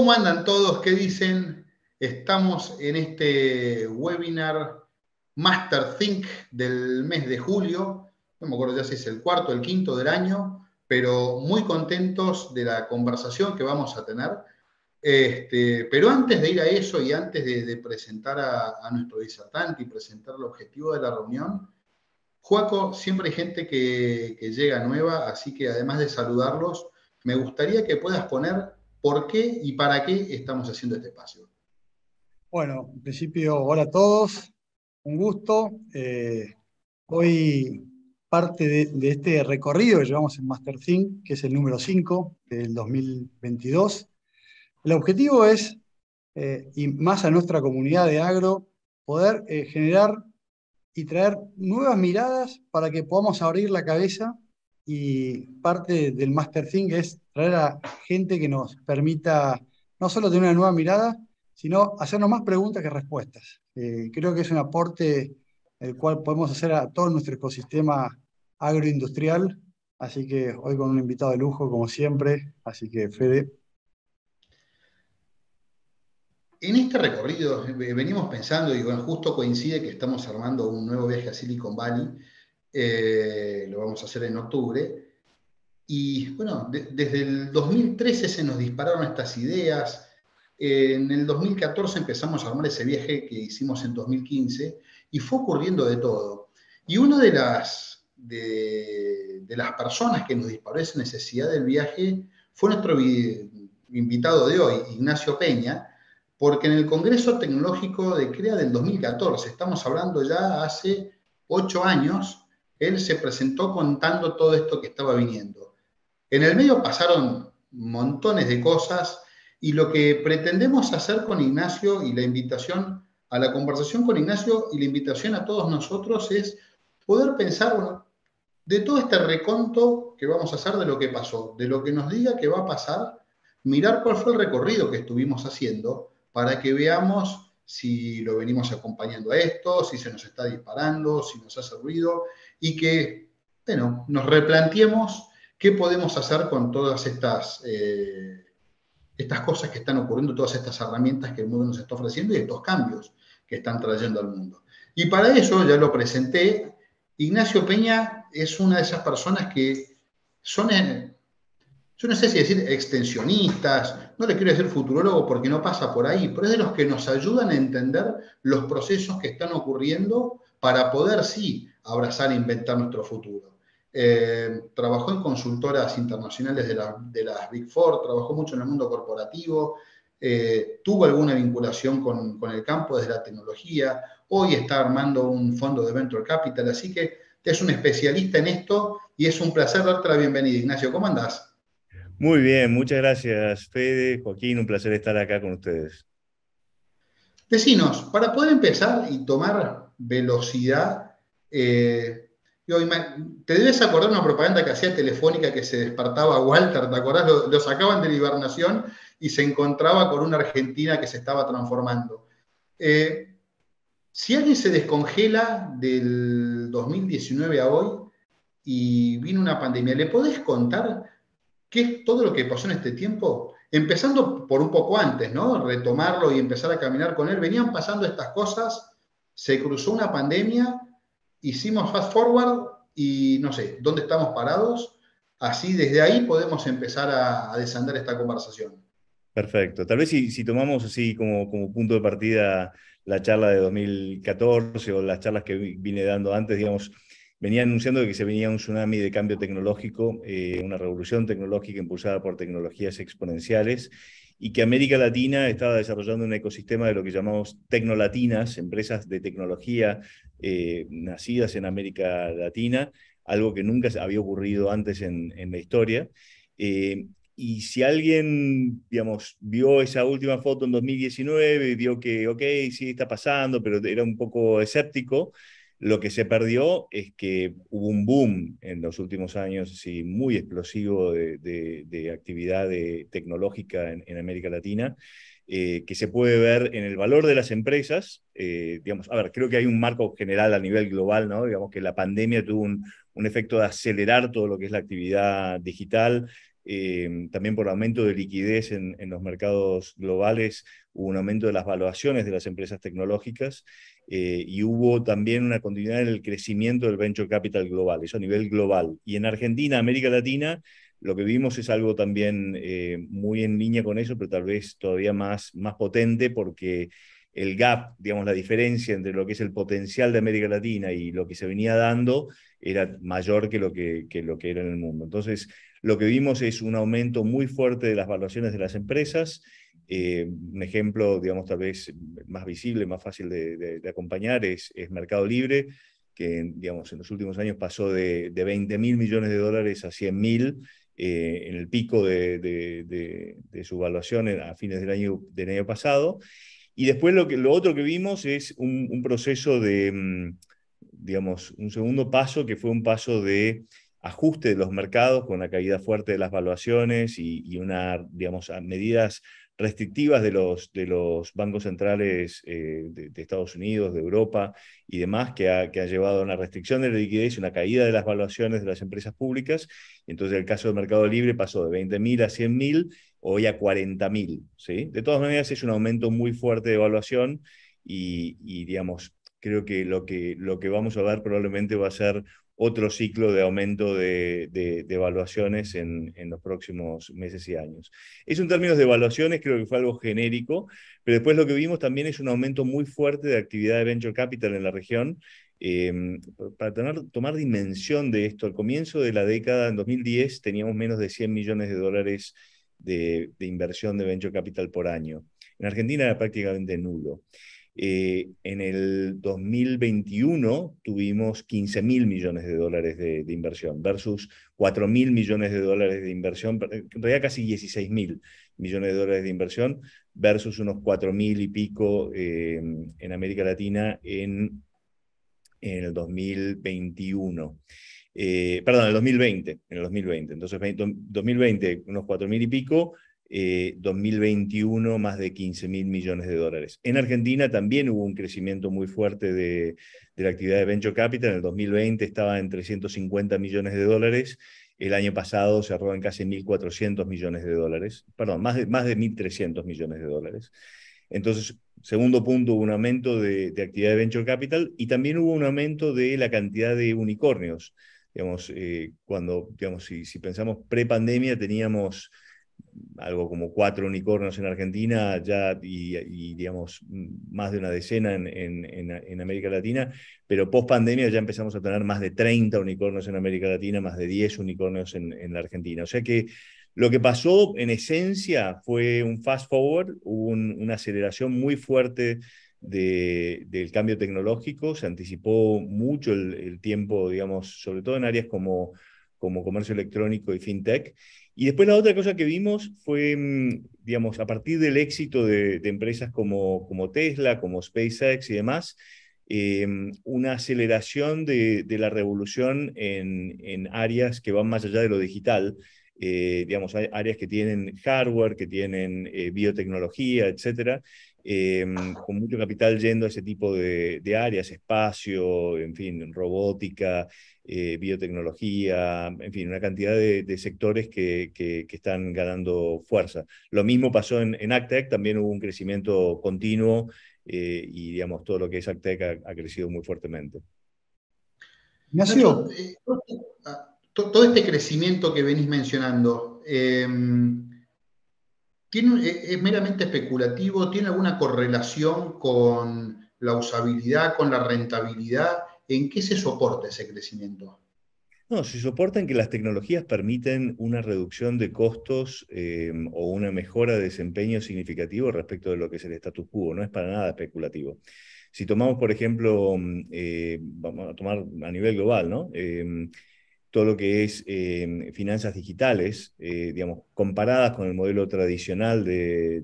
¿Cómo andan todos? ¿Qué dicen? Estamos en este webinar Master Think del mes de julio. No me acuerdo ya si es el cuarto el quinto del año, pero muy contentos de la conversación que vamos a tener. Este, pero antes de ir a eso y antes de, presentar a, nuestro disertante y presentar el objetivo de la reunión, Juaco, siempre hay gente que, que llega nueva, así que además de saludarlos, me gustaría que puedas poner por qué y para qué estamos haciendo este espacio. Bueno, en principio, hola a todos, un gusto. Eh, hoy parte de, este recorrido que llevamos en Master Think, que es el número 5 del 2022. El objetivo es, eh, y más a nuestra comunidad de agro, poder eh, generar y traer nuevas miradas para que podamos abrir la cabeza y parte del Master Thing es traer a gente que nos permita no solo tener una nueva mirada, sino hacernos más preguntas que respuestas. Eh, creo que es un aporte el cual podemos hacer a todo nuestro ecosistema agroindustrial, así que hoy con un invitado de lujo como siempre, así que Fede. En este recorrido eh, venimos pensando, y justo coincide que estamos armando un nuevo viaje a Silicon Valley, eh, lo vamos a hacer en octubre. Y bueno, desde el 2013 se nos dispararon estas ideas. Eh, en el 2014 empezamos a armar ese viaje que hicimos en 2015 y fue ocurriendo de todo. Y una de las, de las personas que nos disparó esa necesidad del viaje fue nuestro invitado de hoy, Ignacio Peña, porque en el Congreso Tecnológico de CREA del 2014, estamos hablando ya hace ocho años, él se presentó contando todo esto que estaba viniendo. En el medio pasaron montones de cosas y lo que pretendemos hacer con Ignacio y la invitación a la conversación con Ignacio y la invitación a todos nosotros es poder pensar de todo este reconto que vamos a hacer de lo que pasó, de lo que nos diga que va a pasar, mirar cuál fue el recorrido que estuvimos haciendo para que veamos si lo venimos acompañando a esto, si se nos está disparando, si nos hace ruido y que bueno, nos replanteemos qué podemos hacer con todas estas, eh, estas cosas que están ocurriendo, todas estas herramientas que el mundo nos está ofreciendo y estos cambios que están trayendo al mundo. Y para eso, ya lo presenté, Ignacio Peña es una de esas personas que son, eh, yo no sé si decir extensionistas, no le quiero decir futurólogo porque no pasa por ahí, pero es de los que nos ayudan a entender los procesos que están ocurriendo para poder, sí, abrazar e inventar nuestro futuro. Eh, trabajó en consultoras internacionales de, las Big Four, trabajó mucho en el mundo corporativo, eh, tuvo alguna vinculación con, el campo de la tecnología, hoy está armando un fondo de Venture Capital, así que es un especialista en esto y es un placer darte la bienvenida. Ignacio, ¿cómo andás? Muy bien, muchas gracias Fede, Joaquín, un placer estar acá con ustedes. Vecinos, para poder empezar y tomar velocidad, eh, te debes acordar una propaganda que hacía Telefónica que se despertaba Walter, ¿te acordás? Lo, sacaban de la hibernación y se encontraba con una Argentina que se estaba transformando. Eh, si alguien se descongela del 2019 a hoy y vino una pandemia, ¿le podés contar qué es todo lo que pasó en este tiempo? Empezando por un poco antes, ¿no? Retomarlo y empezar a caminar con él. Venían pasando estas cosas, se cruzó una pandemia hicimos fast forward y no sé, ¿dónde estamos parados? Así desde ahí podemos empezar a, desandar esta conversación. Perfecto. Tal vez si, si tomamos así como, como punto de partida la charla de 2014 o las charlas que vine dando antes, digamos, venía anunciando que se venía un tsunami de cambio tecnológico, eh, una revolución tecnológica impulsada por tecnologías exponenciales y que América Latina estaba desarrollando un ecosistema de lo que llamamos tecnolatinas, empresas de tecnología eh, nacidas en América Latina, algo que nunca había ocurrido antes en, la historia. Eh, y si alguien, digamos, vio esa última foto en 2019 y vio que, ok, sí, está pasando, pero era un poco escéptico, lo que se perdió es que hubo un boom en los últimos años sí, muy explosivo de, actividad tecnológica en, América Latina, eh, que se puede ver en el valor de las empresas. Eh, digamos, a ver, creo que hay un marco general a nivel global, ¿no? Digamos que la pandemia tuvo un efecto de acelerar todo lo que es la actividad digital, Em, también por aumento de liquidez en, los mercados globales, hubo un aumento de las valuaciones de las empresas tecnológicas eh, y hubo también una continuidad en el crecimiento del venture capital global, eso a nivel global. Y en Argentina, América Latina, lo que vimos es algo también eh, muy en línea con eso, pero tal vez todavía más, más potente porque el gap, digamos, la diferencia entre lo que es el potencial de América Latina y lo que se venía dando era mayor que lo que, que lo que era en el mundo. Entonces, lo que vimos es un aumento muy fuerte de las valuaciones de las empresas. Eh, un ejemplo, digamos, tal vez más visible, más fácil de, acompañar es, Mercado Libre, que, digamos, en los últimos años pasó de, 20 mil millones de dólares a 100 mil. Eh, en el pico de, su valuación a fines del año, pasado. Y después lo, que, lo otro que vimos es un proceso de, mm, digamos, un segundo paso que fue un paso de ajuste de los mercados con una caída fuerte de las valuaciones y, una, digamos, medidas restrictivas de los, de los bancos centrales eh, de, Estados Unidos, de Europa y demás, que ha, que ha, llevado a una restricción de la liquidez, y una caída de las valuaciones de las empresas públicas. Entonces, el caso del mercado libre pasó de 20.000 a 100.000, hoy a 40.000. ¿sí? De todas maneras, es un aumento muy fuerte de evaluación y, y digamos, creo que lo, que lo que vamos a ver probablemente va a ser otro ciclo de aumento de, evaluaciones en, los próximos meses y años. Eso en términos de evaluaciones creo que fue algo genérico, pero después lo que vimos también es un aumento muy fuerte de actividad de venture capital en la región. Em, para tomar dimensión de esto, al comienzo de la década, en 2010, teníamos menos de 100 millones de dólares de, de inversión de venture capital por año. En Argentina era prácticamente nulo. Eh, en el 2021 tuvimos 15 mil millones de dólares de, inversión versus 4 mil millones de dólares de inversión, en realidad casi 16 mil millones de dólares de inversión versus unos 4 mil y pico eh, en América Latina en, en el 2021. Eh, perdón, en el 2020, en el 2020. Entonces, 2020, unos 4 mil y pico, 2021 eh, más de 15 mil millones de dólares. En Argentina también hubo un crecimiento muy fuerte de, la actividad de Venture Capital. En el 2020 estaba en 350 millones de dólares. El año pasado cerró en casi 1.400 millones de dólares. Perdón, más de, más de 1.300 millones de dólares. Entonces, segundo punto, hubo un aumento de, actividad de Venture Capital y también hubo un aumento de la cantidad de unicornios. Digamos, eh, cuando, digamos, si, si pensamos pre-pandemia, teníamos algo como cuatro unicornios en Argentina ya y, digamos, más de una decena en, América Latina, pero post pandemia ya empezamos a tener más de 30 unicornios en América Latina, más de 10 unicornios en, la Argentina. O sea que lo que pasó en esencia fue un fast forward, una aceleración muy fuerte del cambio tecnológico, se anticipó mucho el, el tiempo, digamos, sobre todo en áreas como como comercio electrónico y fintech, y después la otra cosa que vimos fue, mm, digamos, a partir del éxito de, empresas como, como Tesla, como SpaceX y demás, em, una aceleración de, la revolución en, en áreas que van más allá de lo digital. Eh, digamos, áreas que tienen hardware, que tienen eh, biotecnología, etcétera, Em, con mucho capital yendo a ese tipo de, áreas, espacio, en fin, robótica, eh, biotecnología, en fin, una cantidad de, sectores que, están ganando fuerza. Lo mismo pasó en, Actec, también hubo un crecimiento continuo eh, y, digamos, todo lo que es Actec ha, crecido muy fuertemente. ¿Nació? Eh, este, ah, todo este crecimiento que venís mencionando, em, eh, ¿Es meramente especulativo? ¿Tiene alguna correlación con la usabilidad, con la rentabilidad? ¿En qué se soporta ese crecimiento? No, se soporta en que las tecnologías permiten una reducción de costos eh, o una mejora de desempeño significativo respecto de lo que es el status quo. No es para nada especulativo. Si tomamos, por ejemplo, mm, eh, vamos a tomar a nivel global, ¿no? todo lo que es eh, finanzas digitales, eh, digamos, comparadas con el modelo tradicional de,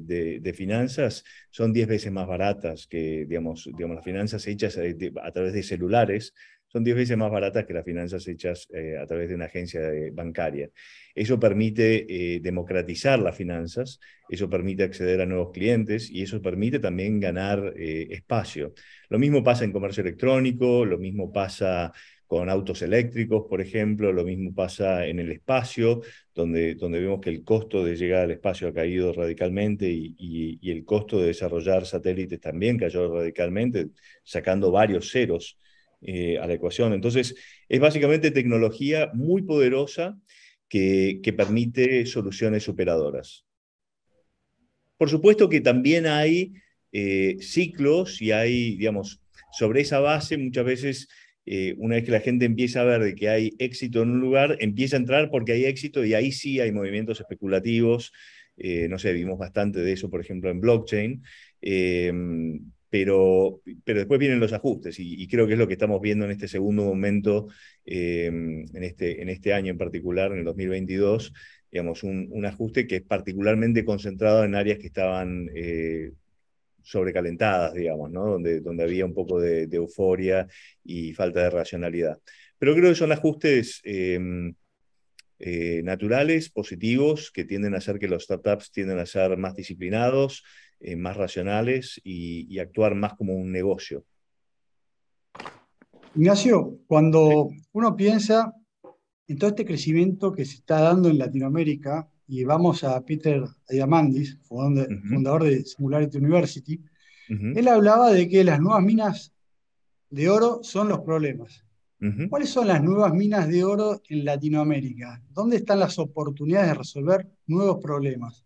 finanzas, son 10 veces más baratas que, digamos, digamos las finanzas hechas eh, a, través de celulares, son 10 veces más baratas que las finanzas hechas a través de una agencia bancaria. Eso permite democratizar las finanzas, eso permite acceder a nuevos clientes y eso permite también ganar espacio. Lo mismo pasa en comercio electrónico, lo mismo pasa con autos eléctricos, por ejemplo, lo mismo pasa en el espacio, donde, donde vemos que el costo de llegar al espacio ha caído radicalmente y, el costo de desarrollar satélites también cayó radicalmente, sacando varios ceros eh, a la ecuación. Entonces, es básicamente tecnología muy poderosa que, permite soluciones superadoras. Por supuesto que también hay eh, ciclos y hay, digamos, sobre esa base muchas veces eh, una vez que la gente empieza a ver de que hay éxito en un lugar, empieza a entrar porque hay éxito y ahí sí hay movimientos especulativos. Eh, no sé, vimos bastante de eso, por ejemplo, en blockchain. Eh, pero, pero después vienen los ajustes y, creo que es lo que estamos viendo en este segundo momento, en, este, en este año en particular, en el 2022, digamos, un, ajuste que es particularmente concentrado en áreas que estaban sobrecalentadas, digamos, ¿no? donde, donde había un poco de, euforia y falta de racionalidad. Pero creo que son ajustes em, eh, naturales, positivos, que tienden a hacer que los startups tienden a ser más disciplinados, eh, más racionales y, actuar más como un negocio. Ignacio, cuando uno piensa en todo este crecimiento que se está dando en Latinoamérica, y vamos a Peter Diamandis, fundador de, Singularity University, él hablaba de que las nuevas minas de oro son los problemas. ¿Cuáles son las nuevas minas de oro en Latinoamérica? ¿Dónde están las oportunidades de resolver nuevos problemas?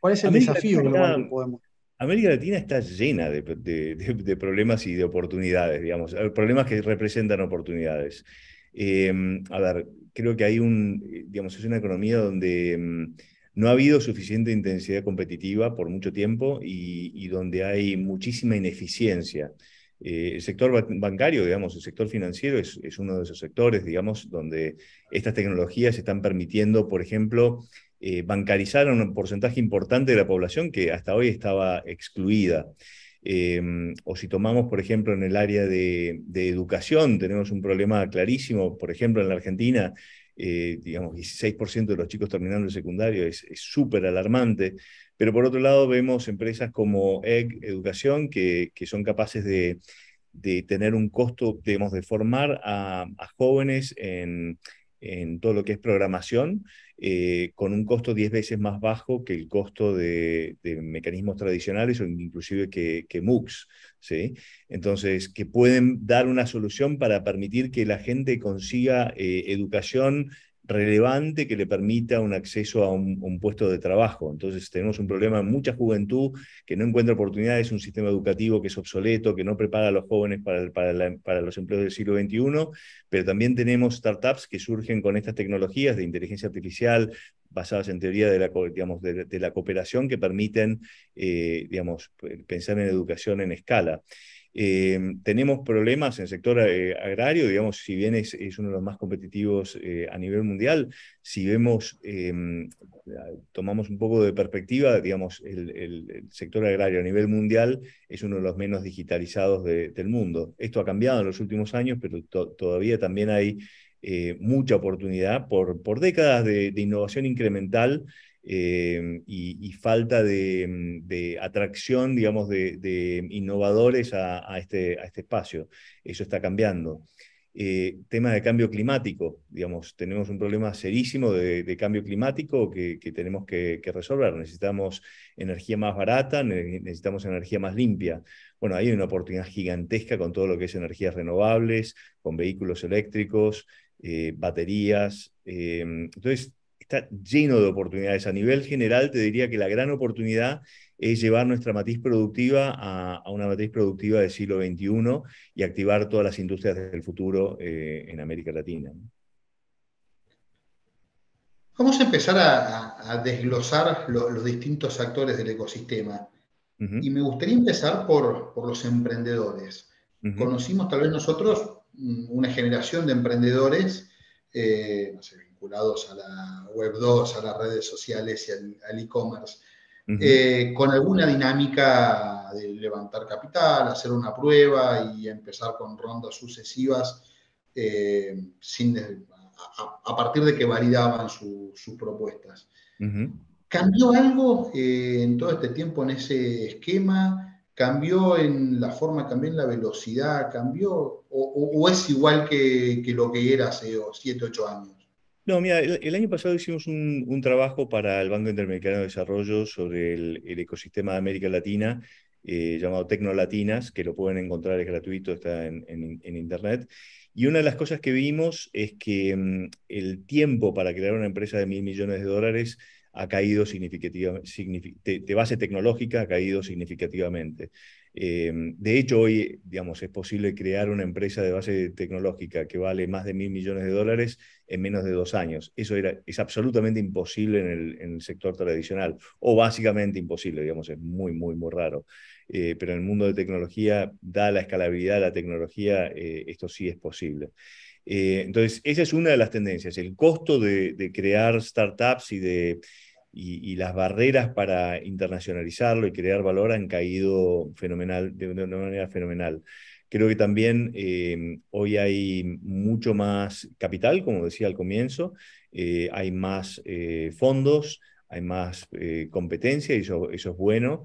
¿Cuál es el desafío que podemos? América Latina está llena de, de, de, problemas y de oportunidades, digamos, eh, problemas que representan oportunidades. Em, a ver, creo que hay un, eh, digamos, es una economía donde mm, no ha habido suficiente intensidad competitiva por mucho tiempo y, donde hay muchísima ineficiencia. Eh, el sector bancario, digamos, el sector financiero es, uno de esos sectores, digamos, donde estas tecnologías están permitiendo, por ejemplo, eh, bancarizar a un porcentaje importante de la población que hasta hoy estaba excluida. Em, o si tomamos, por ejemplo, en el área de, educación, tenemos un problema clarísimo, por ejemplo, en la Argentina, eh, digamos, 16% de los chicos terminando el secundario es súper alarmante, pero por otro lado vemos empresas como EG Educación que, son capaces de, tener un costo, digamos, de formar a, jóvenes en todo lo que es programación eh, con un costo 10 veces más bajo que el costo de, mecanismos tradicionales o inclusive que, MOOCs. ¿sí? Entonces, que pueden dar una solución para permitir que la gente consiga eh, educación relevante que le permita un acceso a un, puesto de trabajo. Entonces tenemos un problema en mucha juventud que no encuentra oportunidades, un sistema educativo que es obsoleto, que no prepara a los jóvenes para, los empleos del siglo XXI, pero también tenemos startups que surgen con estas tecnologías de inteligencia artificial, basadas en teoría de la, cooperación que permiten eh, digamos, pensar en educación en escala. Eh, tenemos problemas en el sector eh, agrario, digamos, si bien es, uno de los más competitivos eh, a nivel mundial, si vemos, tomamos un poco de perspectiva, digamos, el, sector agrario a nivel mundial es uno de los menos digitalizados del mundo. Esto ha cambiado en los últimos años, pero todavía también hay mucha oportunidad por, décadas de innovación incremental Em, y, falta mm, de, atracción, digamos, de, innovadores este, a, este, espacio. Eso está cambiando. Eh, tema de cambio climático, digamos, tenemos un problema serísimo de, cambio climático que, tenemos que, resolver. Necesitamos energía más barata, necesitamos energía más limpia. Bueno, hay una oportunidad gigantesca con todo lo que es energías renovables, con vehículos eléctricos, eh, baterías. Em, entonces, está lleno de oportunidades. A nivel general, te diría que la gran oportunidad es llevar nuestra matriz productiva a, una matriz productiva del siglo XXI y activar todas las industrias del futuro eh, en América Latina. Vamos a empezar a, desglosar los distintos actores del ecosistema. Y me gustaría empezar por, los emprendedores. Conocimos tal vez nosotros mm, una generación de emprendedores, eh, no sé, a la Web 2, a las redes sociales y al, e-commerce, eh, con alguna dinámica de levantar capital, hacer una prueba y empezar con rondas sucesivas eh, sin, a, partir de que validaban sus propuestas. ¿Cambió algo eh, en todo este tiempo en ese esquema? ¿Cambió en la forma, cambió en la velocidad, cambió? ¿O, es igual que, que, lo que era hace 7, 8 años? No, mira, el, año pasado hicimos un, trabajo para el Banco Interamericano de Desarrollo sobre el, ecosistema de América Latina. Eh, llamado Tecnolatinas, que lo pueden encontrar, es gratuito, está en, Internet. Y una de las cosas que vimos es que mm, el tiempo para crear una empresa de mil millones de dólares ha caído significativamente, de, base tecnológica ha caído significativamente. Em, de hecho, hoy digamos, es posible crear una empresa de base tecnológica que vale más de mil millones de dólares en menos de dos años. Eso era, es absolutamente imposible en el, sector tradicional, o básicamente imposible, digamos, es muy, muy, muy raro. Eh, pero en el mundo de tecnología, da la escalabilidad de la tecnología, eh, esto sí es posible. Eh, entonces, esa es una de las tendencias, el costo de crear startups y de y, las barreras para internacionalizarlo y crear valor han caído fenomenal, de una manera fenomenal. Creo que también eh, hoy hay mucho más capital, como decía al comienzo, eh, hay más eh, fondos, hay más competencia y eso, eso es bueno.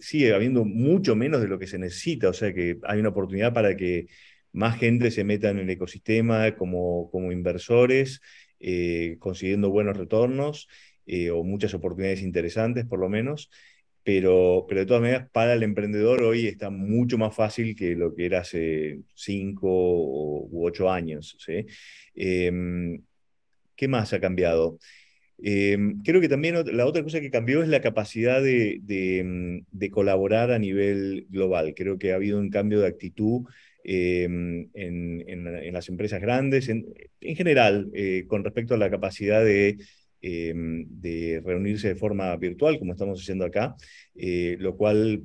sigue habiendo mucho menos de lo que se necesita, o sea que hay una oportunidad para que más gente se meta en el ecosistema como, como inversores eh, consiguiendo buenos retornos eh, o muchas oportunidades interesantes por lo menos. Pero, pero de todas maneras, para el emprendedor hoy está mucho más fácil que lo que era hace cinco u ocho años. ¿sí? Em, ¿Qué más ha cambiado? Em, creo que también la otra cosa que cambió es la capacidad de, de, em, de, colaborar a nivel global. Creo que ha habido un cambio de actitud Em, en, las empresas grandes, en, en general, eh, con respecto a la capacidad de, em, de, reunirse de forma virtual, como estamos haciendo acá, eh, lo cual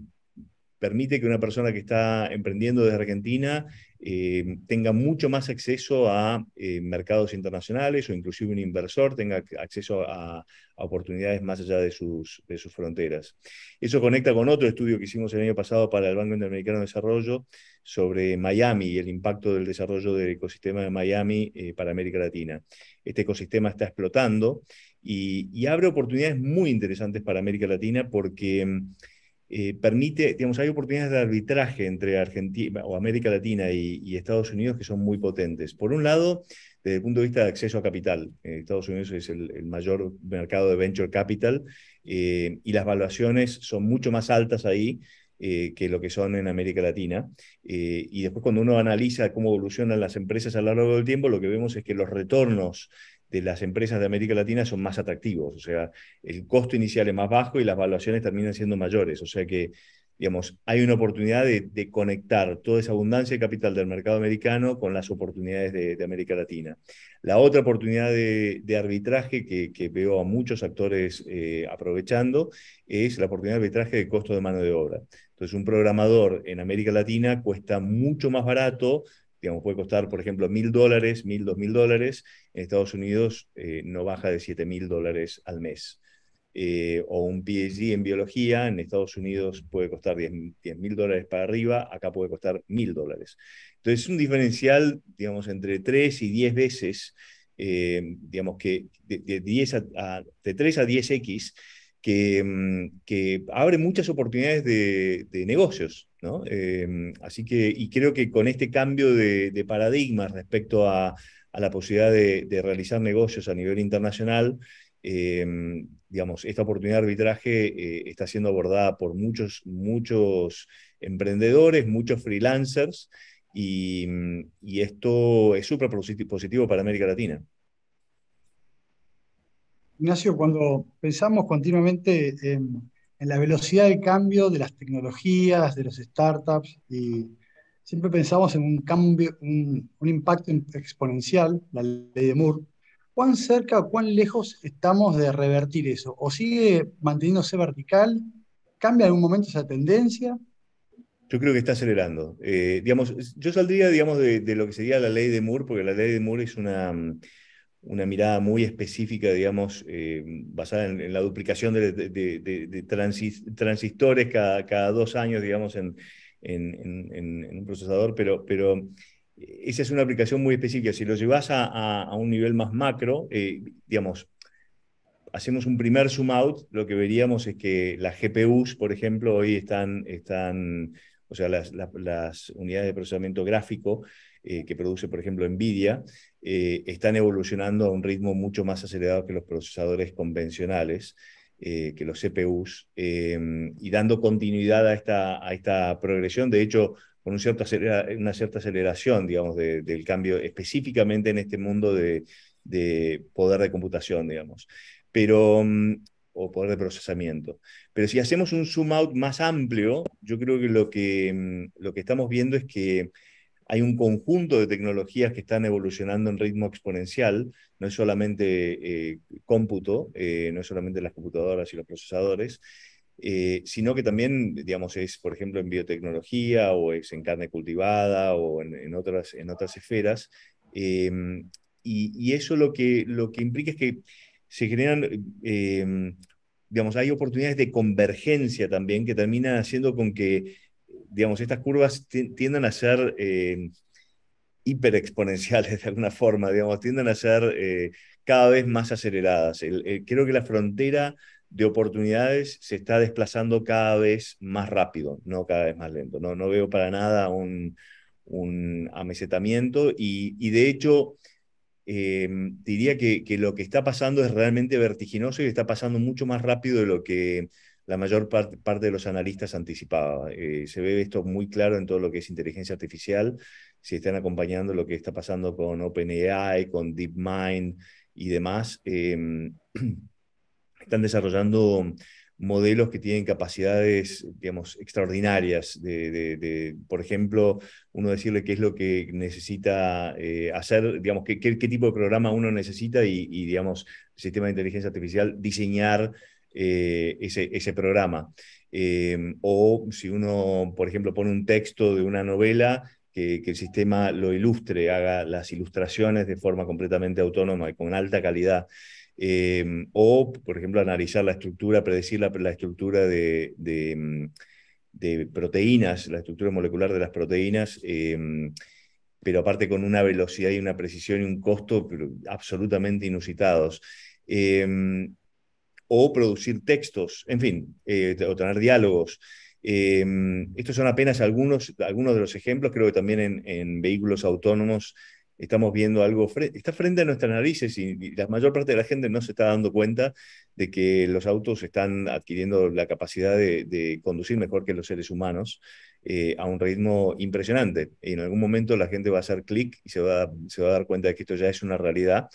permite que una persona que está emprendiendo desde Argentina eh, tenga mucho más acceso a mercados internacionales o inclusive un inversor tenga acceso a, a oportunidades más allá de sus, de sus, fronteras. Eso conecta con otro estudio que hicimos el año pasado para el Banco Interamericano de Desarrollo sobre Miami y el impacto del desarrollo del ecosistema de Miami eh, para América Latina. Este ecosistema está explotando y, abre oportunidades muy interesantes para América Latina porque mm, eh, permite, digamos, hay oportunidades de arbitraje entre Argentina o América Latina y, Estados Unidos que son muy potentes. Por un lado, desde el punto de vista de acceso a capital, eh, Estados Unidos es el, el, mayor mercado de venture capital y las valuaciones son mucho más altas ahí eh, que lo que son en América Latina. Eh, y después cuando uno analiza cómo evolucionan las empresas a lo largo del tiempo, lo que vemos es que los retornos de las empresas de América Latina son más atractivos, o sea, el costo inicial es más bajo y las valuaciones terminan siendo mayores, o sea que digamos, hay una oportunidad de, conectar toda esa abundancia de capital del mercado americano con las oportunidades de, América Latina. La otra oportunidad de, arbitraje que, veo a muchos actores eh, aprovechando es la oportunidad de arbitraje de costo de mano de obra. Entonces, un programador en América Latina cuesta mucho más barato, digamos, puede costar, por ejemplo, mil dólares, mil, dos mil dólares. En Estados Unidos eh, no baja de siete mil dólares al mes. Eh, o un PhD en biología, en Estados Unidos puede costar 10 mil dólares para arriba, acá puede costar mil dólares. Entonces, es un diferencial, digamos, entre 3 y 10 veces, eh, digamos que de, a, diez de 3 a 10x, Mm, que, abre muchas oportunidades de, negocios, em, así que, y creo que con este cambio de, paradigma paradigmas respecto a, la posibilidad de, realizar negocios a nivel internacional, em, digamos, esta oportunidad de arbitraje eh, está siendo abordada por muchos, muchos emprendedores, muchos freelancers, y, mm, y esto es súper positivo para América Latina. Ignacio, cuando pensamos continuamente en, la velocidad de cambio de las tecnologías, de los startups, y siempre pensamos en un cambio, un, impacto exponencial, la ley de Moore, ¿cuán cerca o cuán lejos estamos de revertir eso? ¿O sigue manteniéndose vertical? ¿Cambia en algún momento esa tendencia? Yo creo que está acelerando. Eh, digamos, yo saldría digamos, de, lo que sería la ley de Moore, porque la ley de Moore es una una mirada muy específica, digamos, eh, basada en, la duplicación de, transistores cada, dos años, digamos, en, un procesador, pero, eh, esa es una aplicación muy específica. Si lo llevas a, un nivel más macro, eh, digamos, hacemos un primer zoom out, lo que veríamos es que las GPUs, por ejemplo, hoy están, están o sea, las, unidades de procesamiento gráfico, que produce, por ejemplo, NVIDIA, eh, están evolucionando a un ritmo mucho más acelerado que los procesadores convencionales, eh, que los CPUs, em, y dando continuidad a esta, a esta progresión. De hecho, con una cierta aceleración, digamos, del cambio específicamente en este mundo de, de poder de computación, digamos. Pero mm, o poder de procesamiento. Pero si hacemos un zoom out más amplio, yo creo que lo que, mm, lo que estamos viendo es que hay un conjunto de tecnologías que están evolucionando en ritmo exponencial, no es solamente eh, cómputo, eh, no es solamente las computadoras y los procesadores, eh, sino que también, digamos, es, por ejemplo, en biotecnología o es en carne cultivada o en, otras, en otras esferas. Em, y, y, eso lo que, lo que implica es que se generan em, digamos, hay oportunidades de convergencia también que terminan haciendo con que digamos, estas curvas tienden a ser eh, hiperexponenciales de alguna forma, digamos, tienden a ser eh, cada vez más aceleradas. creo que la frontera de oportunidades se está desplazando cada vez más rápido, no cada vez más lento. No, no veo para nada un, un amesetamiento y, de hecho em, diría que, lo que está pasando es realmente vertiginoso y está pasando mucho más rápido de lo que la mayor parte, de los analistas anticipaba. Eh, se ve esto muy claro en todo lo que es inteligencia artificial, si están acompañando lo que está pasando con OpenAI, con DeepMind y demás. Em, están desarrollando modelos que tienen capacidades, digamos, extraordinarias. De, por ejemplo, uno decirle qué es lo que necesita eh, hacer, digamos, qué, qué, tipo de programa uno necesita y, digamos, el sistema de inteligencia artificial diseñar eh, ese, ese, programa. Em, o si uno, por ejemplo, pone un texto de una novela, que, el sistema lo ilustre, haga las ilustraciones de forma completamente autónoma y con alta calidad. Em, o, por ejemplo, analizar la estructura, predecir la, estructura em, de, proteínas, la estructura molecular de las proteínas pero aparte con una velocidad y una precisión y un costo absolutamente inusitados o producir textos, en fin, eh, o tener diálogos. Em, estos son apenas algunos, algunos de los ejemplos, creo que también en, vehículos autónomos estamos viendo algo, está frente a nuestras narices y, la mayor parte de la gente no se está dando cuenta de que los autos están adquiriendo la capacidad de, conducir mejor que los seres humanos eh, a un ritmo impresionante. Y en algún momento la gente va a hacer clic y se se va a dar cuenta de que esto ya es una realidad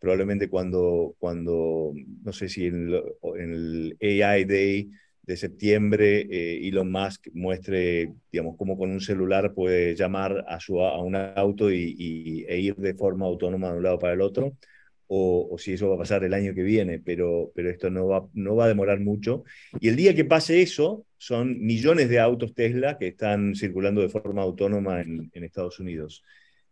probablemente cuando, cuando no sé si en, el AI Day de septiembre eh, Elon Musk muestre, digamos, cómo con un celular puede llamar a, su, a un auto y, e ir de forma autónoma de un lado para el otro, o, si eso va a pasar el año que viene, pero, pero esto no va, no va a demorar mucho. Y el día que pase eso, son millones de autos Tesla que están circulando de forma autónoma en Estados Unidos.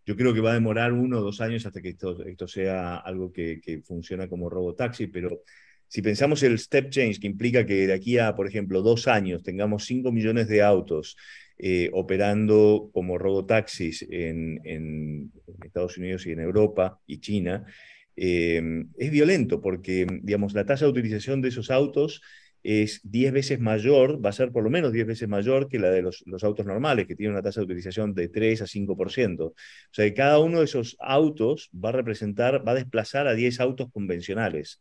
Yo creo que va a demorar uno o dos años hasta que esto, esto sea algo que, que funciona como robotaxi, pero si pensamos el step change que implica que de aquí a, por ejemplo, dos años tengamos cinco millones de autos eh, operando como robotaxis en, en, Estados Unidos y en Europa y China, eh, es violento porque, digamos, la tasa de utilización de esos autos es 10 veces mayor, va a ser por lo menos 10 veces mayor que la de los, autos normales, que tiene una tasa de utilización de 3 a 5%. O sea que cada uno de esos autos va a representar, va a desplazar a 10 autos convencionales.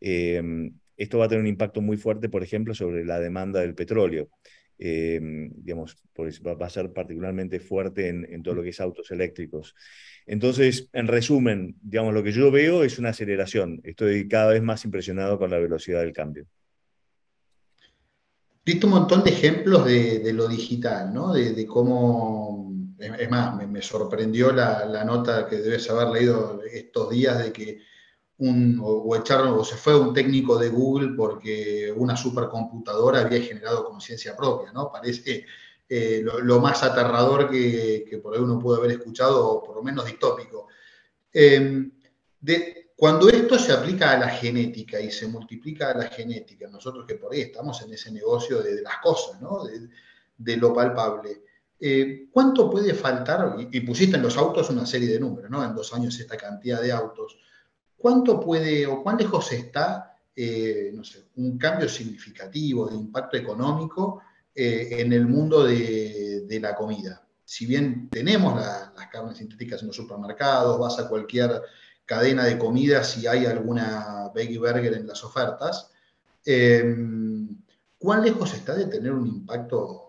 Em, esto va a tener un impacto muy fuerte, por ejemplo, sobre la demanda del petróleo. Em, digamos, pues va, va, a ser particularmente fuerte en, en, todo lo que es autos eléctricos. Entonces, en resumen, digamos, lo que yo veo es una aceleración. Estoy cada vez más impresionado con la velocidad del cambio. Viste un montón de ejemplos de, lo digital, ¿no? De, cómo, es más, me, sorprendió la, nota que debes haber leído estos días de que un, o, o se fue un técnico de Google porque una supercomputadora había generado conciencia propia, ¿no? Parece eh, lo, más aterrador que, por ahí uno pudo haber escuchado, o por lo menos distópico. Em, de, cuando esto se aplica a la genética y se multiplica a la genética, nosotros que por ahí estamos en ese negocio de, las cosas, de, lo palpable, eh, ¿cuánto puede faltar? Y, pusiste en los autos una serie de números, ¿no? En dos años esta cantidad de autos. ¿Cuánto puede o cuán lejos está, eh, un cambio significativo de impacto económico eh, en el mundo de, la comida? Si bien tenemos las carnes sintéticas en los supermercados, vas a cualquier cadena de comida si hay alguna Veggie Burger en las ofertas. Em, ¿Cuán lejos está de tener un impacto,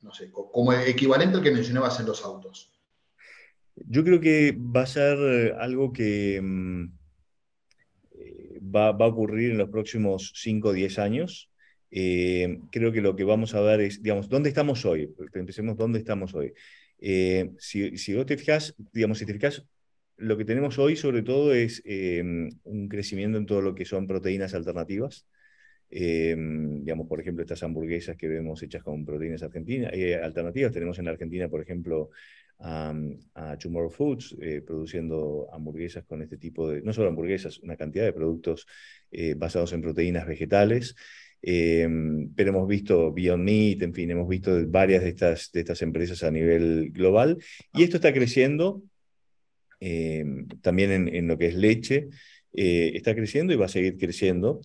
no sé, como equivalente al que mencionabas en los autos? Yo creo que va a ser eh, algo que mm, eh, va, a ocurrir en los próximos 5 o 10 años. Em, creo que lo que vamos a ver es, digamos, ¿dónde estamos hoy? Empecemos, ¿dónde estamos hoy? Eh, si, si, vos te fijas, digamos, si te fijas lo que tenemos hoy sobre todo es em, un crecimiento en todo lo que son proteínas alternativas. Em, digamos, por ejemplo, estas hamburguesas que vemos hechas con proteínas argentinas, eh, alternativas. Tenemos en Argentina, por ejemplo, a Tomorrow Foods eh, produciendo hamburguesas con este tipo de, no solo hamburguesas, una cantidad de productos eh, basados en proteínas vegetales. Em, pero hemos visto Beyond Meat, en fin, hemos visto varias de estas, de estas empresas a nivel global y ah. esto está creciendo Em, también en, lo que es leche, eh, está creciendo y va a seguir creciendo.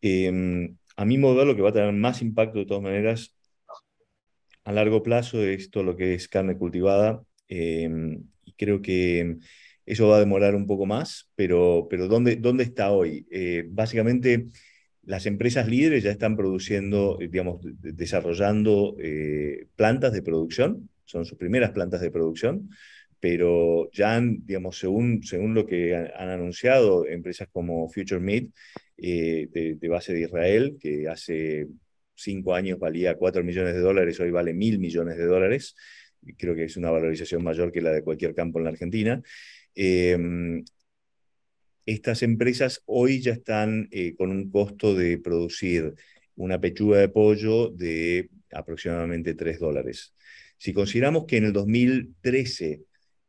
Em, a mi modo, lo que va a tener más impacto de todas maneras a largo plazo es todo lo que es carne cultivada. Em, y creo que eso va a demorar un poco más, pero, pero ¿dónde, dónde está hoy? Eh, básicamente, las empresas líderes ya están produciendo, eh, digamos, desarrollando plantas de producción, son sus primeras plantas de producción pero ya, digamos, según, lo que han, anunciado empresas como Future Meat, eh, de, base de Israel, que hace cinco años valía 4 millones de dólares, hoy vale mil millones de dólares, creo que es una valorización mayor que la de cualquier campo en la Argentina. Em, estas empresas hoy ya están eh, con un costo de producir una pechuga de pollo de aproximadamente 3 dólares. Si consideramos que en el 2013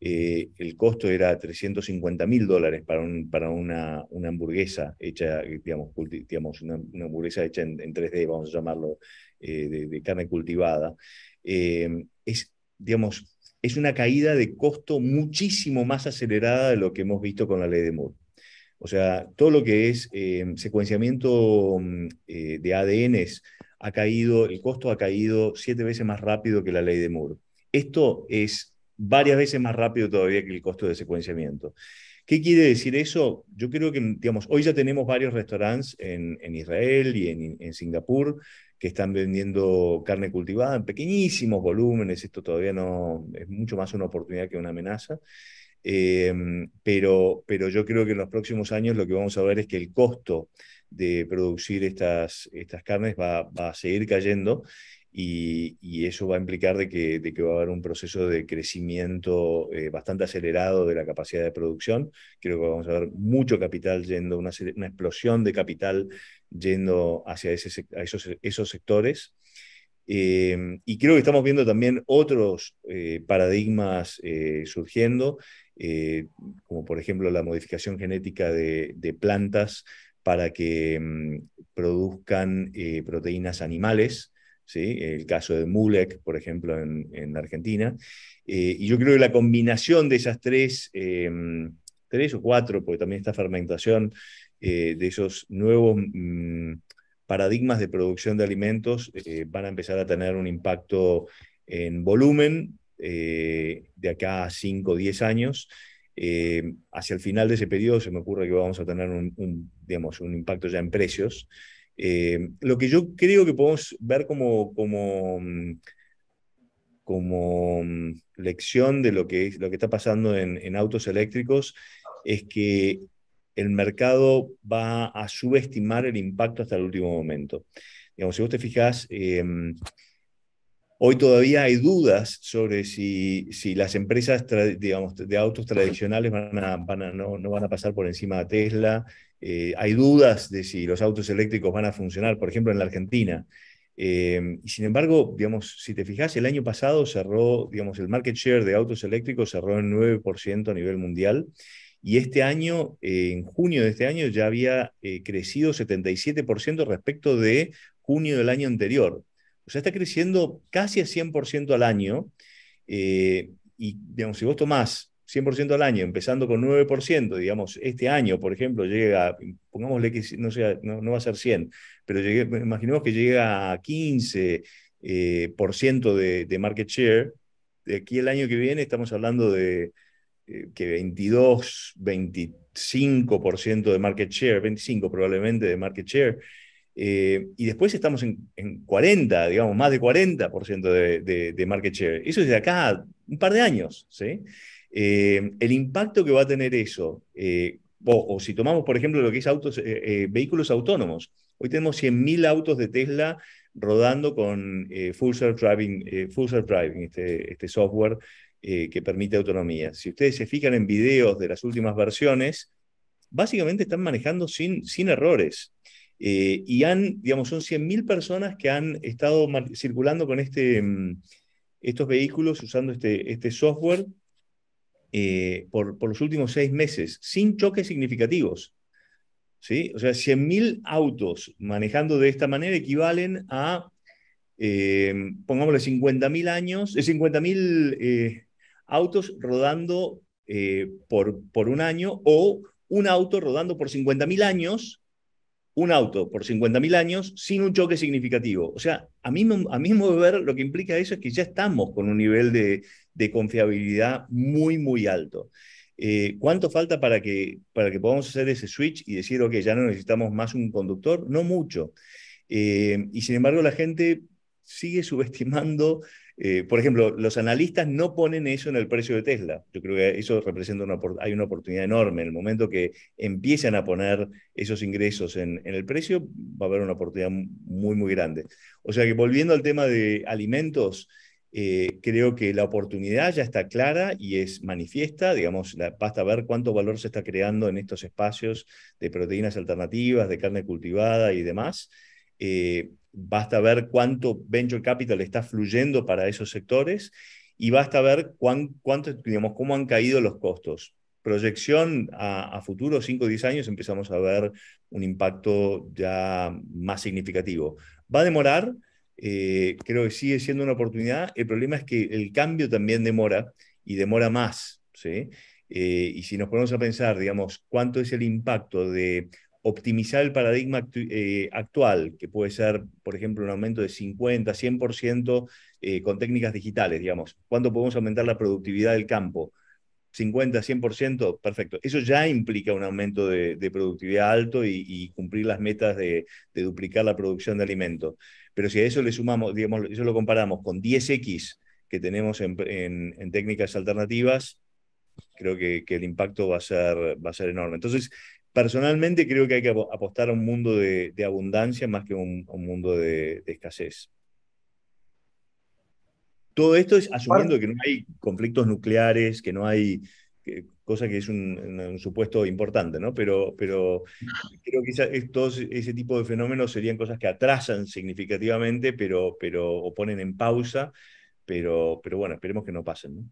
eh, el costo era 350 mil dólares para, para una, una, hamburguesa hecha, eh, digamos, digamos una, hamburguesa hecha en, 3D, vamos a llamarlo, eh, de, carne cultivada. es, digamos, es una caída de costo muchísimo más acelerada de lo que hemos visto con la ley de Moore. O sea, todo lo que es secuenciamiento mm, de ADNs ha caído, el costo ha caído siete veces más rápido que la ley de Moore. Esto es varias veces más rápido todavía que el costo de secuenciamiento. ¿Qué quiere decir eso? Yo creo que, digamos, hoy ya tenemos varios restaurantes en, Israel y en, Singapur que están vendiendo carne cultivada en pequeñísimos volúmenes. Esto todavía no es mucho más una oportunidad que una amenaza. Em, pero, pero yo creo que en los próximos años lo que vamos a ver es que el costo de producir estas, estas carnes va, va a seguir cayendo y, eso va a implicar de que, va a haber un proceso de crecimiento eh, bastante acelerado de la capacidad de producción. Creo que vamos a ver mucho capital yendo, una, explosión de capital yendo hacia esos, sectores. Eh, y creo que estamos viendo también otros eh, paradigmas surgiendo, como por ejemplo la modificación genética de, plantas para que mm, produzcan proteínas animales, el caso de Mulek, por ejemplo, en, Argentina. Eh, y yo creo que la combinación de esas tres, eh, tres o cuatro, porque también está fermentación, eh, de esos nuevos mm, paradigmas de producción de alimentos, van a empezar a tener un impacto en volumen de acá a 5 o 10 años. hacia el final de ese periodo se me ocurre que vamos a tener un, un, digamos, un impacto ya en precios. Eh, lo que yo creo que podemos ver como, como, mm, como mm, lección de lo que, lo que está pasando en, autos eléctricos es que el mercado va a subestimar el impacto hasta el último momento. Digamos, si vos te fijás, em, hoy todavía hay dudas sobre si, si las empresas digamos, de autos tradicionales no, no, van a pasar por encima de Tesla eh, hay dudas de si los autos eléctricos van a funcionar, por ejemplo, en la Argentina. Em, y sin embargo, digamos, si te fijas, el año pasado cerró, digamos, el market share de autos eléctricos cerró en 9% a nivel mundial. Y este año, eh, en junio de este año, ya había eh, crecido 77% respecto de junio del año anterior. O sea, está creciendo casi a 100% al año. y digamos, si vos tomás 100% al año, empezando con 9%, digamos, este año, por ejemplo, llega, pongámosle que no, sea, no, va a ser 100, pero imaginemos que llega a 15% eh, de, market share, de aquí el año que viene estamos hablando de eh, que 22, 25% de market share, 25 probablemente de market share, eh, y después estamos en, 40, digamos, más de 40% de, de market share. Eso es de acá un par de años, ¿sí? Eh, el impacto que va a tener eso, eh, o, si tomamos, por ejemplo, lo que es eh, vehículos autónomos, hoy tenemos 100.000 autos de Tesla rodando con Full Self Driving, full este, este, software que permite autonomía. Si ustedes se fijan en videos de las últimas versiones, básicamente están manejando sin, sin errores. y han, digamos, son 100.000 personas que han estado circulando con este, mm, estos vehículos usando este, este software eh, por, por, los últimos seis meses, sin choques significativos. ¿sí? O sea, 100.000 autos manejando de esta manera equivalen a, eh, pongámosle, 50.000 años, 50.000 eh, autos rodando por, por un año o un auto rodando por 50.000 años un auto por 50.000 años sin un choque significativo. O sea, a mí, a mí ver lo que implica eso es que ya estamos con un nivel de de confiabilidad muy, muy alto. Eh, ¿Cuánto falta para que, para que podamos hacer ese switch y decir, ok, ya no necesitamos más un conductor? No mucho. Eh, y sin embargo, la gente sigue subestimando. Eh, por ejemplo, los analistas no ponen eso en el precio de Tesla. Yo creo que eso representa una, hay una oportunidad enorme. En el momento que empiezan a poner esos ingresos en, en el precio, va a haber una oportunidad muy, muy grande. O sea que volviendo al tema de alimentos, eh, creo que la oportunidad ya está clara y es manifiesta, digamos, basta ver cuánto valor se está creando en estos espacios de proteínas alternativas, de carne cultivada y demás. Eh, basta ver cuánto venture capital está fluyendo para esos sectores y basta ver cuánto, digamos, cómo han caído los costos. Proyección a, a futuro, 5 o 10 años, empezamos a ver un impacto ya más significativo. Va a demorar, eh, creo que sigue siendo una oportunidad. El problema es que el cambio también demora y demora más. Eh, y si nos ponemos a pensar, digamos, cuánto es el impacto de optimizar el paradigma eh, actual, que puede ser, por ejemplo, un aumento de 50, 100% con técnicas digitales, digamos, cuánto podemos aumentar la productividad del campo. 50, 100%, perfecto. Eso ya implica un aumento de, productividad alto y, cumplir las metas de duplicar la producción de alimentos. Pero si a eso le sumamos, digamos, eso lo comparamos con 10x que tenemos en, técnicas alternativas, creo que, el impacto va a, ser, va a ser enorme. Entonces, personalmente creo que hay que apostar a un mundo de, abundancia más que un, a un mundo de, escasez. Todo esto es asumiendo que no hay conflictos nucleares, que no hay cosa que es un, supuesto importante, ¿no? Pero, pero creo que ese tipo de fenómenos serían cosas que atrasan significativamente, pero, pero o ponen en pausa, pero, pero bueno, esperemos que no pasen, ¿no?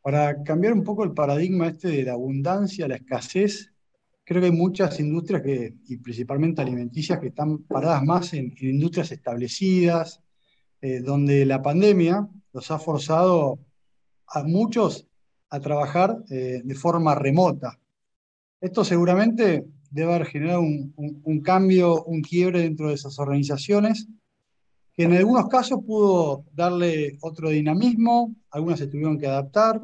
Para cambiar un poco el paradigma este de la abundancia, la escasez, creo que hay muchas industrias que, y principalmente alimenticias que están paradas más en, industrias establecidas, eh, donde la pandemia los ha forzado a muchos a trabajar eh, de forma remota. Esto seguramente debe haber generado un, cambio, un quiebre dentro de esas organizaciones, que en algunos casos pudo darle otro dinamismo, algunas se tuvieron que adaptar,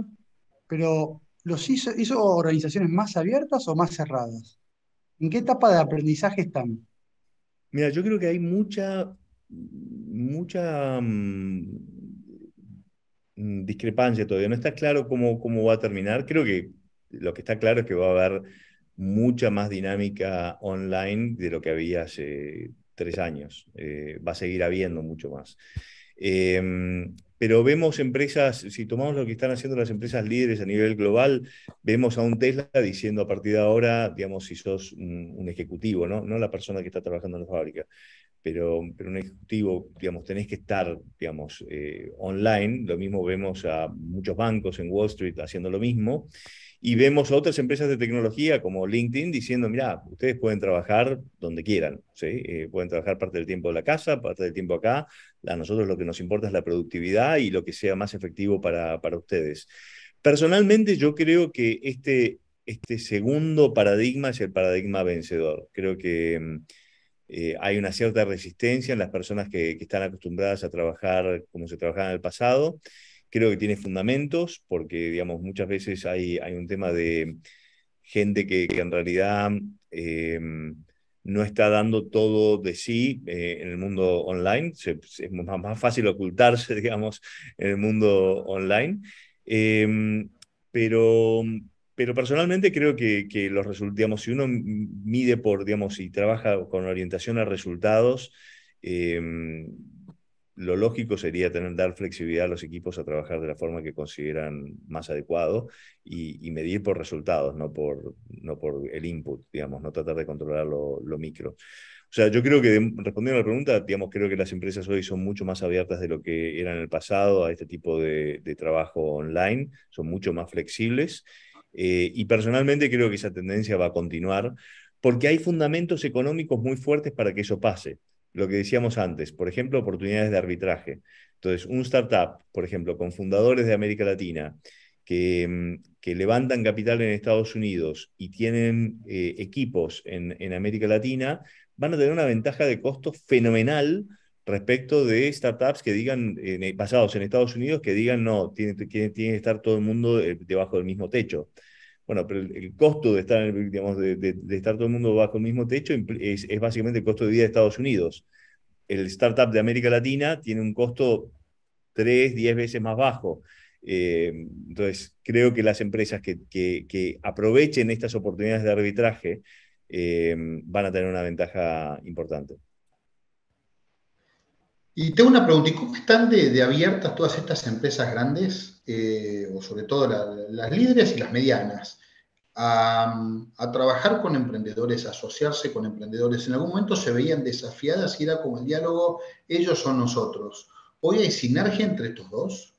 pero ¿los hizo, organizaciones más abiertas o más cerradas? ¿En qué etapa de aprendizaje están? Mira, yo creo que hay mucha, mucha mm, Mm, discrepancia, todavía no está claro cómo, cómo va a terminar. Creo que lo que está claro es que va a haber mucha más dinámica online de lo que había hace tres años. Eh, va a seguir habiendo mucho más. Em, pero vemos empresas, si tomamos lo que están haciendo las empresas líderes a nivel global, vemos a un Tesla diciendo a partir de ahora, digamos, si sos un, un ejecutivo, ¿no? no la persona que está trabajando en la fábrica, pero, un ejecutivo, digamos, tenés que estar, digamos, eh, online, lo mismo vemos a muchos bancos en Wall Street haciendo lo mismo, y vemos a otras empresas de tecnología como LinkedIn diciendo, mira, ustedes pueden trabajar donde quieran, ¿sí? Eh, pueden trabajar parte del tiempo de la casa, parte del tiempo acá, a nosotros lo que nos importa es la productividad y lo que sea más efectivo para, para ustedes. Personalmente yo creo que este, este segundo paradigma es el paradigma vencedor. Creo que mm, eh, hay una cierta resistencia en las personas que, están acostumbradas a trabajar como se trabajaba en el pasado. Creo que tiene fundamentos porque, digamos, muchas veces hay, hay un tema de gente que, en realidad em, no está dando todo de sí eh, en el mundo online. es más, más, fácil ocultarse, digamos, en el mundo online. Em, pero pero personalmente creo que, los resultados, si uno mide por, digamos, y si trabaja con orientación a resultados, em, lo lógico sería tener, dar flexibilidad a los equipos a trabajar de la forma que consideran más adecuado y, medir por resultados, no por, no por el input, digamos, no tratar de controlar lo, micro. O sea, yo creo que, respondiendo a la pregunta, digamos, creo que las empresas hoy son mucho más abiertas de lo que eran en el pasado a este tipo de, de trabajo online, son mucho más flexibles eh, y personalmente creo que esa tendencia va a continuar porque hay fundamentos económicos muy fuertes para que eso pase. Lo que decíamos antes, por ejemplo, oportunidades de arbitraje. Entonces, un startup, por ejemplo, con fundadores de América Latina, que, mm, levantan capital en Estados Unidos y tienen eh, equipos en, en América Latina, van a tener una ventaja de costo fenomenal respecto de startups que digan, eh, basados en Estados Unidos, que digan, no, tiene, tiene, que estar todo el mundo eh, debajo del mismo techo. Bueno, pero el, costo de estar, de, estar todo el mundo bajo el mismo techo es, básicamente el costo de vida de Estados Unidos. El startup de América Latina tiene un costo 3, 10 veces más bajo. Eh, entonces, creo que las empresas que aprovechen estas oportunidades de arbitraje van a tener una ventaja importante. Y tengo una pregunta, ¿y cómo están de, abiertas todas estas empresas grandes, eh, o sobre todo las líderes y las medianas, a, trabajar con emprendedores, a asociarse con emprendedores? En algún momento se veían desafiadas y era como el diálogo ellos son nosotros. ¿Hoy hay sinergia entre estos dos?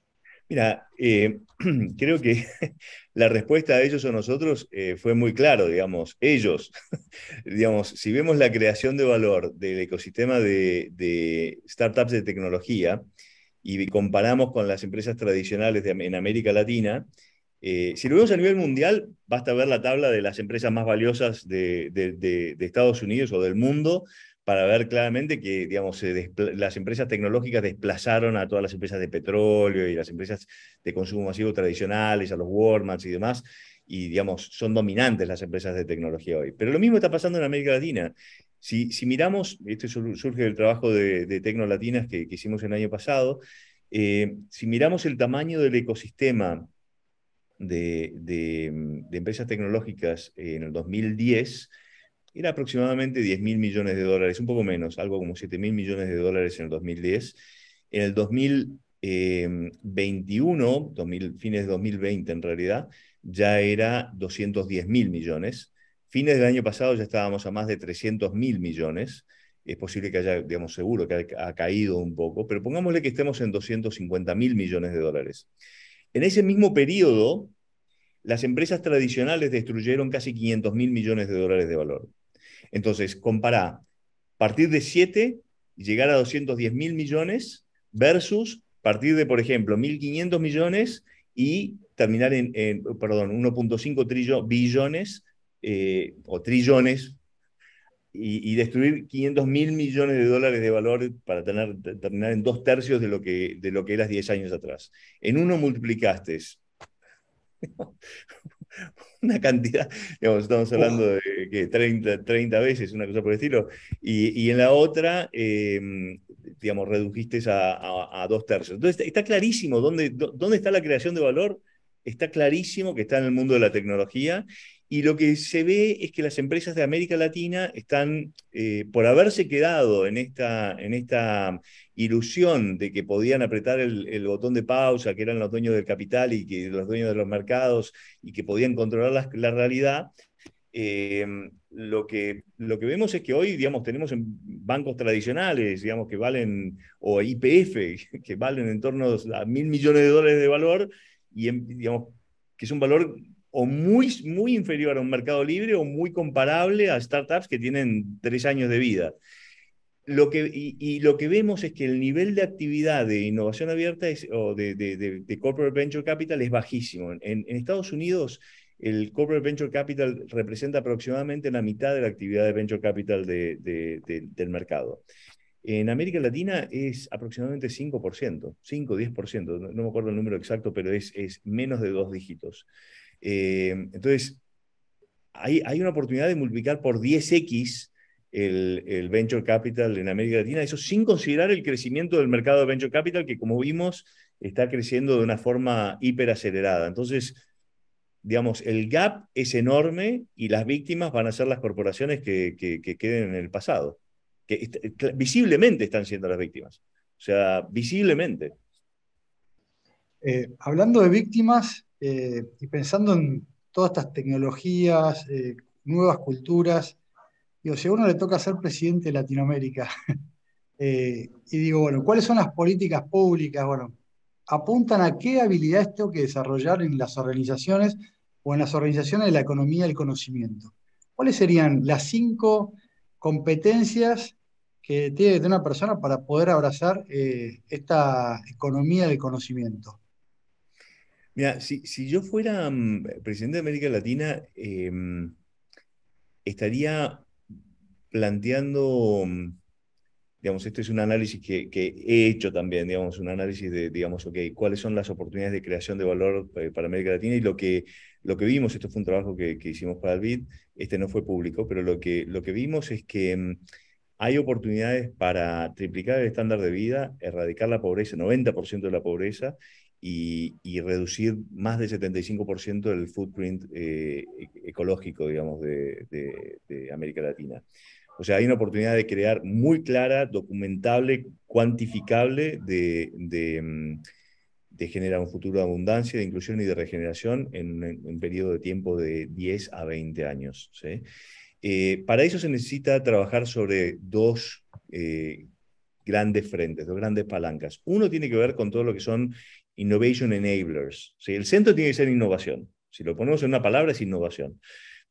Mira, eh, creo que la respuesta a ellos o nosotros eh, fue muy claro, digamos, ellos, digamos, si vemos la creación de valor del ecosistema de, startups de tecnología y comparamos con las empresas tradicionales en América Latina, eh, si lo vemos a nivel mundial, basta ver la tabla de las empresas más valiosas de Estados Unidos o del mundo para ver claramente que digamos, las empresas tecnológicas desplazaron a todas las empresas de petróleo y las empresas de consumo masivo tradicionales, a los Walmart y demás, y digamos, son dominantes las empresas de tecnología hoy. Pero lo mismo está pasando en América Latina. Si, si miramos, esto surge del trabajo de, de Tecnolatinas que, hicimos el año pasado, eh, si miramos el tamaño del ecosistema de empresas tecnológicas en el 2010, era aproximadamente 10 mil millones de dólares, un poco menos, algo como 7 mil millones de dólares en el 2010. En el 2021, 2000, eh, fines de 2020 en realidad, ya era 210 mil millones. Fines del año pasado ya estábamos a más de 300 mil millones. Es posible que haya, digamos, seguro que ha, ha caído un poco, pero pongámosle que estemos en 250 mil millones de dólares. En ese mismo periodo, las empresas tradicionales destruyeron casi 500 mil millones de dólares de valor. Entonces, compara partir de 7 y llegar a 210 mil millones versus partir de, por ejemplo, 1.500 millones y terminar en, perdón, 1.5 billones eh, o trillones y, destruir 500 mil millones de dólares de valor para tener, terminar en dos tercios de lo, que, de lo que eras 10 años atrás. En uno multiplicaste una cantidad, digamos, estamos hablando de que 30, 30 veces, una cosa por el estilo, y, en la otra, em, digamos, redujiste a, a, dos tercios. Entonces, está, clarísimo dónde, dónde está la creación de valor, está clarísimo que está en el mundo de la tecnología y lo que se ve es que las empresas de América Latina están, eh, por haberse quedado en esta, en esta ilusión de que podían apretar el, botón de pausa, que eran los dueños del capital y que los dueños de los mercados y que podían controlar la, realidad, eh, lo, que, lo que vemos es que hoy, digamos, tenemos bancos tradicionales, digamos, que valen, o IPF, que valen en torno a mil millones de dólares de valor, y, en, digamos, que es un valor o muy, muy inferior a un mercado libre o muy comparable a startups que tienen tres años de vida. Lo que, y, lo que vemos es que el nivel de actividad de innovación abierta es, o de, de, corporate venture capital es bajísimo. En, Estados Unidos, el corporate venture capital representa aproximadamente la mitad de la actividad de venture capital del mercado. En América Latina es aproximadamente 5%, 5-10%, no, no me acuerdo el número exacto, pero es, es menos de dos dígitos. Eh, entonces, hay, hay, una oportunidad de multiplicar por 10x el, venture capital en América Latina, eso sin considerar el crecimiento del mercado de venture capital, que como vimos está creciendo de una forma hiperacelerada. Entonces, digamos, el gap es enorme y las víctimas van a ser las corporaciones que, que, queden en el pasado, que visiblemente están siendo las víctimas. O sea, visiblemente. Eh, hablando de víctimas, eh, y pensando en todas estas tecnologías, eh, nuevas culturas, digo, si a uno le toca ser presidente de Latinoamérica, eh, y digo, bueno, ¿cuáles son las políticas públicas? Bueno, apuntan a qué habilidades tengo que desarrollar en las organizaciones o en las organizaciones de la economía del conocimiento. ¿Cuáles serían las cinco competencias que tiene una persona para poder abrazar esta economía del conocimiento? Mira, si, yo fuera mm, presidente de América Latina, em, estaría planteando, mm, digamos, este es un análisis que, he hecho también, digamos, un análisis de, digamos, ok, cuáles son las oportunidades de creación de valor eh, para América Latina y lo que, lo que vimos, esto fue un trabajo que, hicimos para el BID, este no fue público, pero lo que, lo que vimos es que em, hay oportunidades para triplicar el estándar de vida, erradicar la pobreza, 90% de la pobreza, y, reducir más del 75% del footprint eh, e-, ecológico, digamos, de, América Latina. O sea, hay una oportunidad de crear muy clara, documentable, cuantificable de, mm, generar un futuro de abundancia, de inclusión y de regeneración en, un periodo de tiempo de 10 a 20 años. Eh, para eso se necesita trabajar sobre dos eh, grandes frentes, dos grandes palancas. Uno tiene que ver con todo lo que son Innovation Enablers. El centro tiene que ser innovación. Si lo ponemos en una palabra es innovación.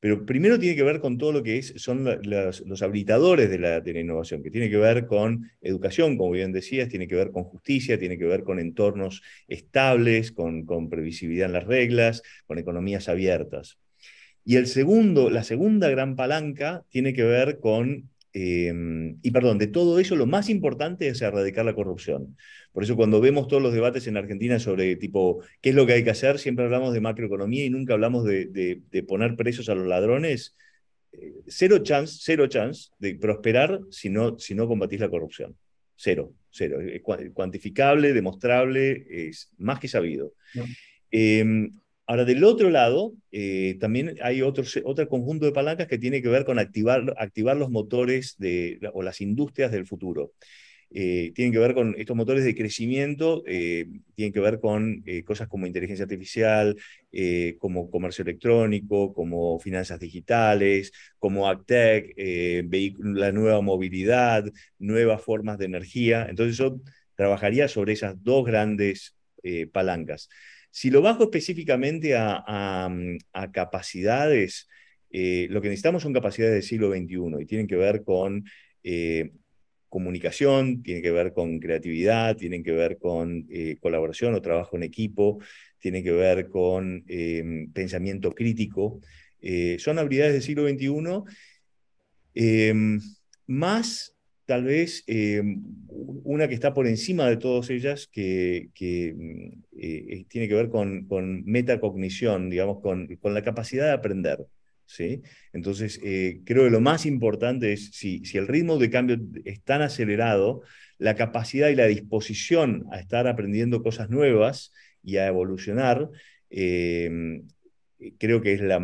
Pero primero tiene que ver con todo lo que es, son los habilitadores de la, innovación, que tiene que ver con educación, como bien decías, tiene que ver con justicia, tiene que ver con entornos estables, con, con previsibilidad en las reglas, con economías abiertas. Y el segundo, la segunda gran palanca tiene que ver con Em, y perdón, de todo eso lo más importante es erradicar la corrupción. Por eso cuando vemos todos los debates en Argentina sobre tipo qué es lo que hay que hacer, siempre hablamos de macroeconomía y nunca hablamos de, de, poner presos a los ladrones. Eh, cero chance, cero chance de prosperar si no, si no combatís la corrupción. Cero, cero. cuantificable, demostrable, es más que sabido. Em, Ahora, del otro lado, eh, también hay otro, otro, conjunto de palancas que tiene que ver con activar, activar los motores de, o las industrias del futuro. Eh, tienen que ver con estos motores de crecimiento, eh, tienen que ver con cosas como inteligencia artificial, como comercio electrónico, como finanzas digitales, como AgTech, la nueva movilidad, nuevas formas de energía. Entonces yo trabajaría sobre esas dos grandes palancas. Si lo bajo específicamente a, mm, capacidades, eh, lo que necesitamos son capacidades del siglo XXI y tienen que ver con eh, comunicación, tienen que ver con creatividad, tienen que ver con eh, colaboración o trabajo en equipo, tienen que ver con em, pensamiento crítico. son habilidades del siglo XXI em, más tal vez eh, una que está por encima de todas ellas, que, mm, eh, eh, tiene que ver con, metacognición, digamos, con, la capacidad de aprender. ¿sí? Entonces, creo que lo más importante es, si, el ritmo de cambio es tan acelerado, la capacidad y la disposición a estar aprendiendo cosas nuevas y a evolucionar, creo que es la,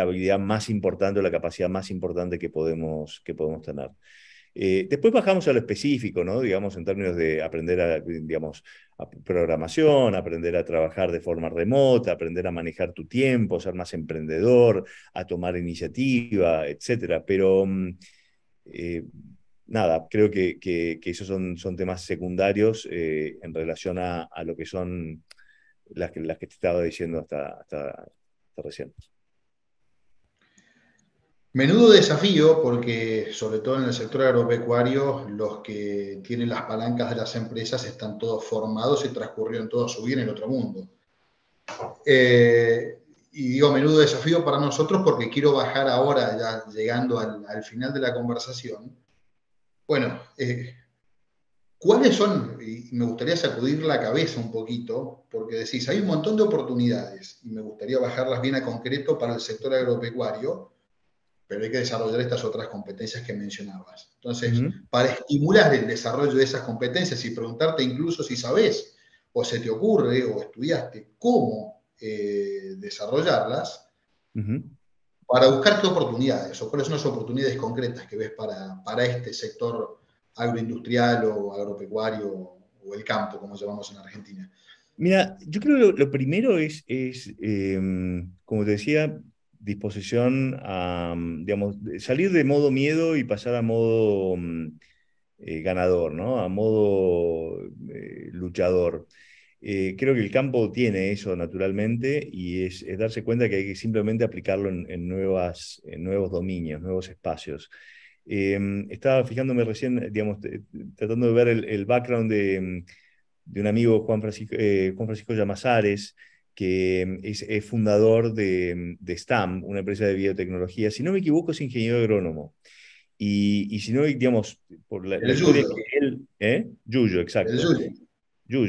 habilidad más importante o la capacidad más importante que que podemos tener. Eh, después bajamos a lo específico, Digamos, en términos de aprender a, programación, aprender a trabajar de forma remota, aprender a manejar tu tiempo, ser más emprendedor, a tomar iniciativa, etcétera. Pero mm, eh, nada, creo que, esos son, temas secundarios eh, en relación a, lo que son las que, te estaba diciendo hasta recién. Menudo desafío porque, sobre todo en el sector agropecuario, los que tienen las palancas de las empresas están todos formados y transcurrieron todo su bien en otro mundo. Eh, y digo menudo desafío para nosotros porque quiero bajar ahora, ya llegando al, final de la conversación. Bueno, eh, ¿cuáles son? me gustaría sacudir la cabeza un poquito, porque decís, hay un montón de oportunidades y me gustaría bajarlas bien a concreto para el sector agropecuario pero hay que desarrollar estas otras competencias que mencionabas. Entonces, para estimular el desarrollo de esas competencias y preguntarte incluso si sabes o se te ocurre o estudiaste cómo eh, desarrollarlas, para buscar qué oportunidades o cuáles son las oportunidades concretas que ves para, para este sector agroindustrial o agropecuario o el campo, como llamamos en Argentina. Mira, yo creo que lo, primero es, es em, como te decía, disposición a, mm, digamos, salir de modo miedo y pasar a modo mm, eh, ganador, ¿no? A modo eh, luchador. Eh, creo que el campo tiene eso naturalmente y es, darse cuenta que hay que simplemente aplicarlo en, nuevas, en nuevos dominios, nuevos espacios. Em, estaba fijándome recién, digamos, tratando de ver el, background mm, de, un amigo, Juan Francisco, Juan que mm, es, fundador de, de, STAM, una empresa de biotecnología. Si no me equivoco, es ingeniero agrónomo. Y, y si no, digamos, por la, el Yuyo. Que él, ¿eh? Yuyo, exacto.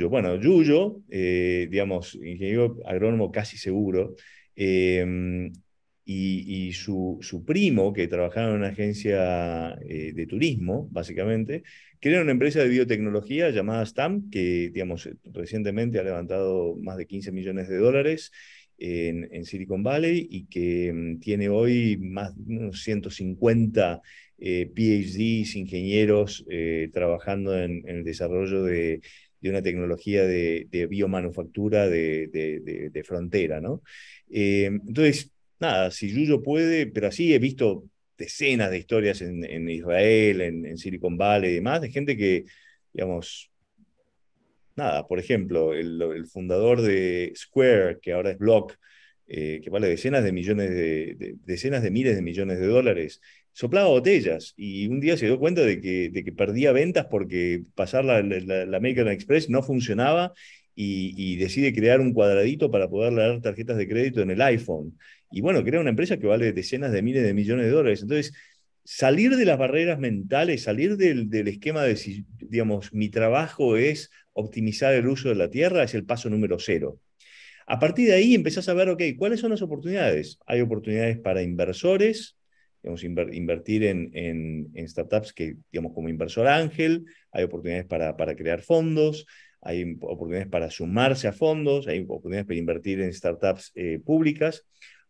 bueno, Yuyo, eh, digamos, ingeniero agrónomo casi seguro, eh, mm, y, y su, su, primo, que trabajaba en una agencia eh, de turismo, básicamente, Crean una empresa de biotecnología llamada STAM, que digamos, recientemente ha levantado más de 15 millones de dólares en, Silicon Valley y que mm, tiene hoy más de unos 150 eh, PhDs, ingenieros, eh, trabajando en, el desarrollo de, una tecnología de, biomanufactura de, frontera. ¿no? Eh, entonces, nada, si Yuyo puede, pero así he visto decenas de historias en, Israel, en, Silicon Valley y demás, de gente que, digamos, nada, por ejemplo, el, fundador de Square, que ahora es Block, eh, que vale decenas de millones de, decenas de miles de millones de dólares, soplaba botellas y un día se dio cuenta de que, de que perdía ventas porque pasar la, la American Express no funcionaba y, decide crear un cuadradito para poder leer tarjetas de crédito en el iPhone. Y bueno, crea una empresa que vale decenas de miles de millones de dólares. Entonces, salir de las barreras mentales, salir del, esquema de, si, digamos, mi trabajo es optimizar el uso de la tierra, es el paso número cero. A partir de ahí empezás a ver, ok, ¿cuáles son las oportunidades? Hay oportunidades para inversores, digamos, invertir en, startups que, digamos, como inversor ángel, hay oportunidades para crear fondos, hay oportunidades para sumarse a fondos, hay oportunidades para invertir en startups eh, públicas,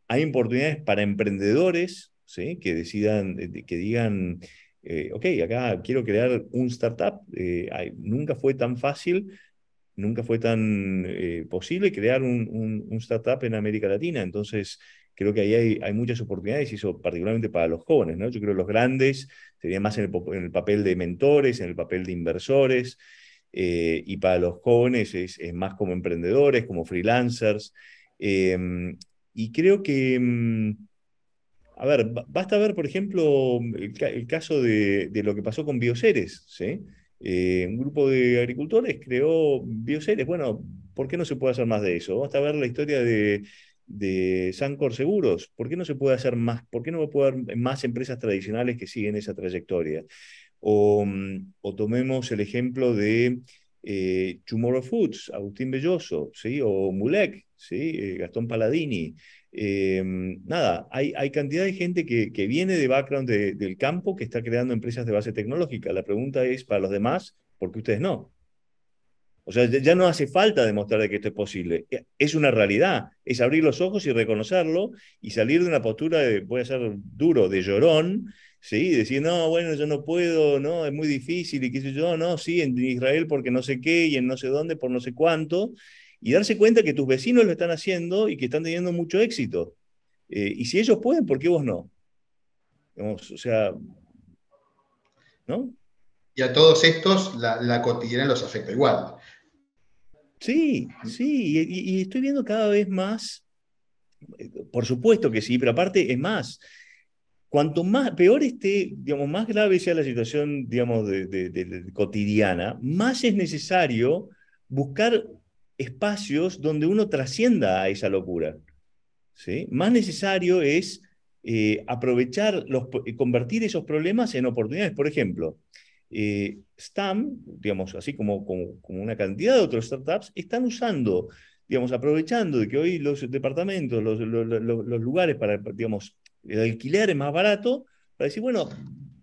hay oportunidades para emprendedores ¿sí? que decidan, eh, que digan, eh, ok, acá quiero crear un startup, nunca fue tan fácil. Nunca fue tan posible crear un, startup en América Latina. Entonces, creo que ahí hay, muchas oportunidades, y eso particularmente para los jóvenes, ¿no? Yo creo que los grandes serían más en el papel de mentores, en el papel de inversores, eh, y para los jóvenes es, más como emprendedores, como freelancers. Em, y creo que, mm, a ver, basta ver, por ejemplo, el, caso de, lo que pasó con Bioseres ¿sí? Eh, un grupo de agricultores creó Bioseres Bueno, ¿por qué no se puede hacer más de eso? Basta ver la historia de, Sancor Seguros. ¿Por qué no se puede hacer más? ¿Por qué no va a haber más empresas tradicionales que siguen esa trayectoria? Mm, o, tomemos el ejemplo de eh, Tomorrow Foods, Agustín Belloso, ¿sí? o Mulek, ¿sí? Eh, Gastón Paladini. Eh, nada, hay, hay, cantidad de gente que, que viene de background del campo que está creando empresas de base tecnológica. La pregunta es para los demás, ¿por qué ustedes no? O sea, ya no hace falta demostrar que esto es posible. Eh, es una realidad. Es abrir los ojos y reconocerlo y salir de una postura de, voy a ser duro, de llorón Sí, decir, no, bueno, yo no puedo, no, es muy difícil y qué sé yo, no, sí, en Israel porque no sé qué y en no sé dónde por no sé cuánto, y darse cuenta que tus vecinos lo están haciendo y que están teniendo mucho éxito. Eh, y si ellos pueden, ¿por qué vos no? o sea, ¿no? Y a todos estos la, cotidiana los afecta igual. Sí, sí, y estoy viendo cada vez más, eh, por supuesto que sí, pero aparte es más, cuanto más peor esté, digamos, más grave sea la situación, digamos, de, cotidiana, más es necesario buscar espacios donde uno trascienda a esa locura. ¿sí? Más necesario es eh, aprovechar, los, eh, convertir esos problemas en oportunidades. Por ejemplo, eh, STAM, digamos, así como, como, una cantidad de otros startups, están usando, digamos, aprovechando de que hoy los departamentos, los, los, los lugares para, digamos, el alquiler es más barato, para decir, bueno,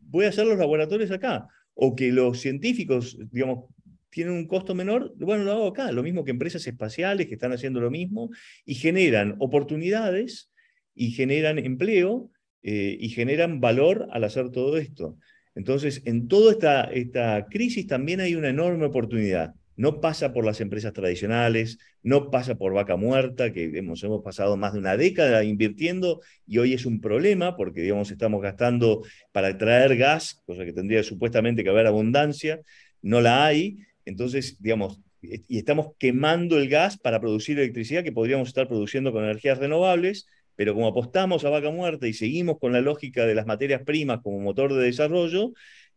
voy a hacer los laboratorios acá, o que los científicos, digamos, tienen un costo menor, bueno, lo hago acá, lo mismo que empresas espaciales que están haciendo lo mismo y generan oportunidades y generan empleo eh, y generan valor al hacer todo esto. Entonces, en toda esta, esta crisis también hay una enorme oportunidad no pasa por las empresas tradicionales, no pasa por vaca muerta, que hemos, hemos, pasado más de una década invirtiendo y hoy es un problema porque, digamos, estamos gastando para traer gas, cosa que tendría supuestamente que haber abundancia, no la hay, entonces, digamos, eh, y estamos quemando el gas para producir electricidad que podríamos estar produciendo con energías renovables, pero como apostamos a vaca muerta y seguimos con la lógica de las materias primas como motor de desarrollo,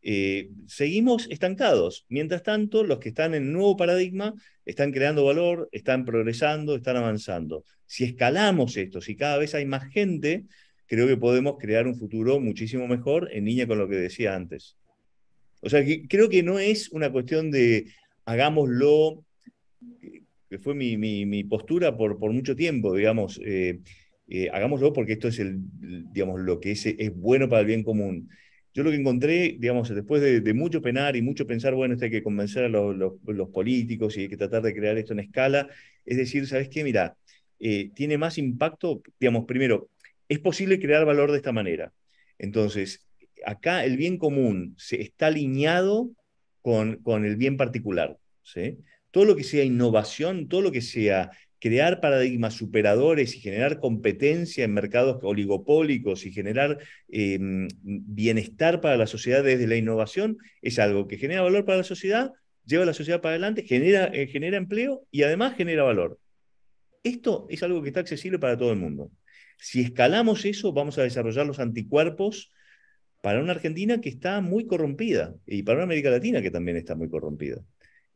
eh, seguimos estancados. Mientras tanto, los que están en el nuevo paradigma están creando valor, están progresando, están avanzando. Si escalamos esto, si cada vez hay más gente, creo que podemos crear un futuro muchísimo mejor en línea con lo que decía antes. O sea, que creo que no es una cuestión de hagámoslo, que fue mi, postura por, por, mucho tiempo, digamos, eh, eh, hagámoslo porque esto es el, digamos, lo que es bueno para el bien común. Yo lo que encontré, digamos, después de, mucho penar y mucho pensar, bueno, esto hay que convencer a los, políticos y hay que tratar de crear esto en escala, es decir, ¿sabes qué? Mira, eh, tiene más impacto, digamos, primero, es posible crear valor de esta manera. Entonces, acá el bien común se está alineado con, el bien particular. Todo lo que sea innovación, todo lo que sea crear paradigmas superadores y generar competencia en mercados oligopólicos y generar em, bienestar para la sociedad desde la innovación es algo que genera valor para la sociedad, lleva a la sociedad para adelante, genera, eh, genera empleo y además genera valor. Esto es algo que está accesible para todo el mundo. Si escalamos eso, vamos a desarrollar los anticuerpos para una Argentina que está muy corrompida y para una América Latina que también está muy corrompida.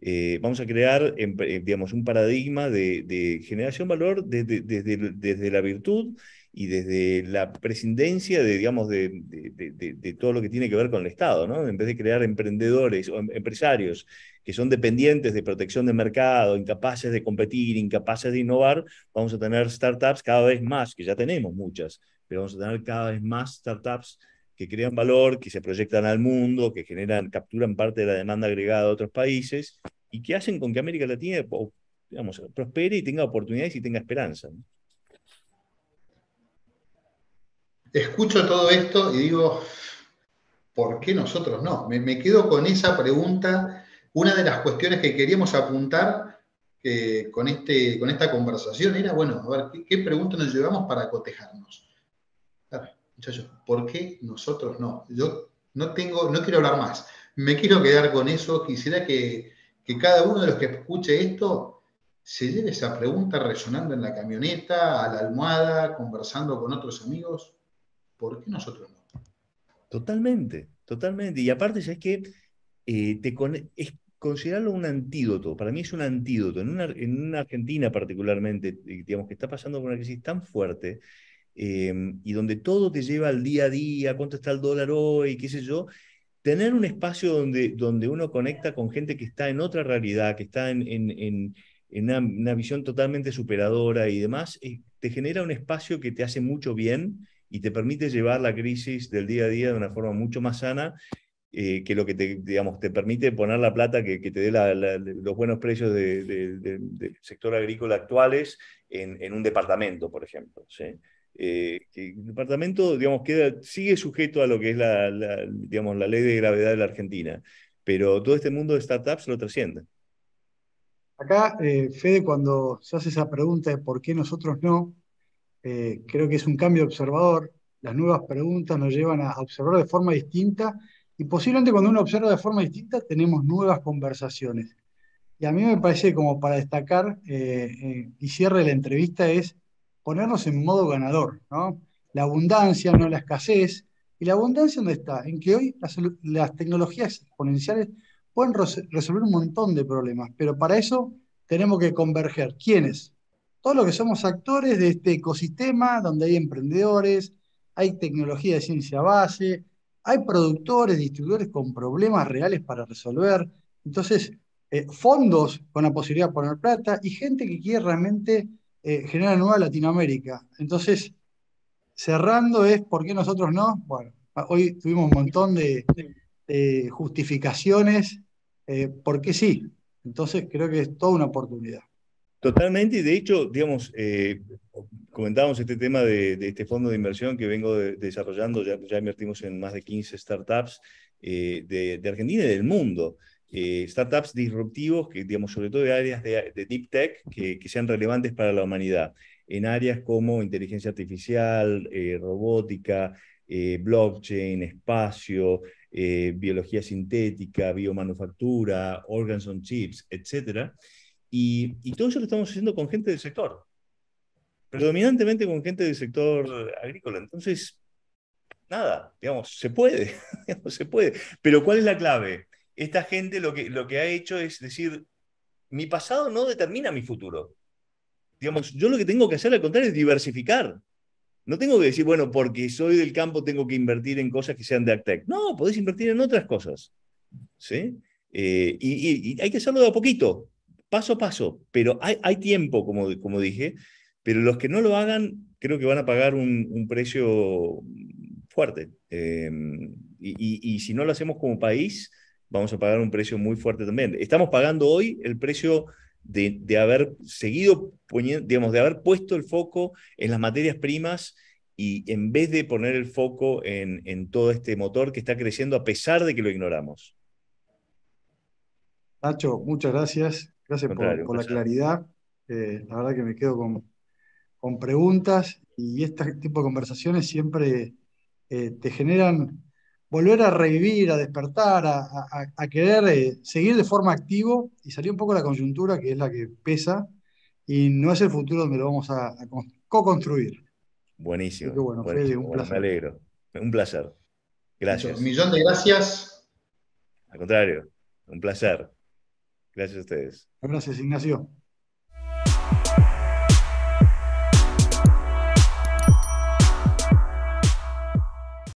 Eh, vamos a crear, em, eh, digamos, un paradigma de, generación de valor desde, desde, desde, la virtud y desde la presidencia de, digamos, de, de, todo lo que tiene que ver con el Estado, ¿no? En vez de crear emprendedores o em, empresarios que son dependientes de protección de mercado, incapaces de competir, incapaces de innovar, vamos a tener startups cada vez más, que ya tenemos muchas, pero vamos a tener cada vez más startups que crean valor, que se proyectan al mundo, que generan, capturan parte de la demanda agregada de otros países y que hacen con que América Latina prospere y tenga oportunidades y tenga esperanza. Escucho todo esto y digo, ¿por qué nosotros no? Me, quedo con esa pregunta, una de las cuestiones que queríamos apuntar eh, con, este, con esta conversación era, bueno, a ver, ¿qué, qué pregunta nos llevamos para cotejarnos? muchachos, ¿por qué nosotros no? Yo no tengo, no quiero hablar más. Me quiero quedar con eso. Quisiera que, cada uno de los que escuche esto se lleve esa pregunta resonando en la camioneta, a la almohada, conversando con otros amigos. ¿Por qué nosotros no? Totalmente, totalmente. Y aparte, es que eh, te es considerarlo un antídoto. Para mí es un antídoto. En una, Argentina particularmente, eh, digamos, que está pasando por una crisis tan fuerte, Em, y donde todo te lleva al día a día, cuánto está el dólar hoy, qué sé yo, tener un espacio donde, donde uno conecta con gente que está en otra realidad, que está en, en, en, una, visión totalmente superadora y demás, eh, te genera un espacio que te hace mucho bien y te permite llevar la crisis del día a día de una forma mucho más sana eh, que lo que te, digamos, te permite poner la plata que, te dé los buenos precios del sector agrícola actuales en, en, un departamento, por ejemplo. ¿sí? Eh, que el departamento, digamos, queda, sigue sujeto a lo que es la, digamos, la ley de gravedad de la Argentina, pero todo este mundo de startups lo trasciende. Acá, eh, Fede, cuando se hace esa pregunta de por qué nosotros no, eh, creo que es un cambio de observador. Las nuevas preguntas nos llevan a observar de forma distinta y posiblemente cuando uno observa de forma distinta tenemos nuevas conversaciones. Y a mí me parece como para destacar y cierre la entrevista es ponernos en modo ganador, ¿no? La abundancia, no la escasez. ¿Y la abundancia dónde está? En que hoy las, tecnologías exponenciales pueden resolver un montón de problemas, pero para eso tenemos que converger. ¿Quiénes? Todos los que somos actores de este ecosistema donde hay emprendedores, hay tecnología de ciencia base, hay productores, distribuidores con problemas reales para resolver. Entonces, eh, fondos con la posibilidad de poner plata y gente que quiere realmente eh, genera nueva Latinoamérica. Entonces, cerrando es por qué nosotros no. Bueno, ah, hoy tuvimos un montón de, justificaciones, eh, por qué sí. Entonces, creo que es toda una oportunidad. Totalmente, y de hecho, digamos, eh, comentábamos este tema de, este fondo de inversión que vengo desarrollando, ya, invertimos en más de 15 startups de, Argentina y del mundo. Eh, startups disruptivos, que, digamos, sobre todo de áreas de, deep tech, que, sean relevantes para la humanidad, en áreas como inteligencia artificial, eh, robótica, eh, blockchain, espacio, biología sintética, biomanufactura, organs on chips, etc. Y, y todo eso lo estamos haciendo con gente del sector, predominantemente con gente del sector agrícola. Entonces, nada, digamos, se puede, se puede. Pero ¿cuál es la clave? esta gente lo que, lo que ha hecho es decir, mi pasado no determina mi futuro. Digamos, yo lo que tengo que hacer al contrario es diversificar. No tengo que decir, bueno, porque soy del campo tengo que invertir en cosas que sean de Actec. No, podés invertir en otras cosas. ¿sí? Eh, y, hay que hacerlo de a poquito, paso a paso, pero hay, tiempo, como, como dije, pero los que no lo hagan creo que van a pagar un, precio fuerte. Eh, y, si no lo hacemos como país, vamos a pagar un precio muy fuerte también. Estamos pagando hoy el precio de, haber seguido, digamos, de haber puesto el foco en las materias primas y en vez de poner el foco en, todo este motor que está creciendo a pesar de que lo ignoramos. Nacho, muchas gracias. Gracias por, la claridad. Eh, la verdad que me quedo con, preguntas y este tipo de conversaciones siempre eh, te generan volver a revivir, a despertar, a, querer eh, seguir de forma activo y salir un poco de la coyuntura, que es la que pesa, y no es el futuro donde lo vamos a, co-construir. Buenísimo. qué bueno, un placer. me alegro. Un placer. Gracias. Un millón de gracias. Al contrario, un placer. Gracias a ustedes. Gracias, Ignacio.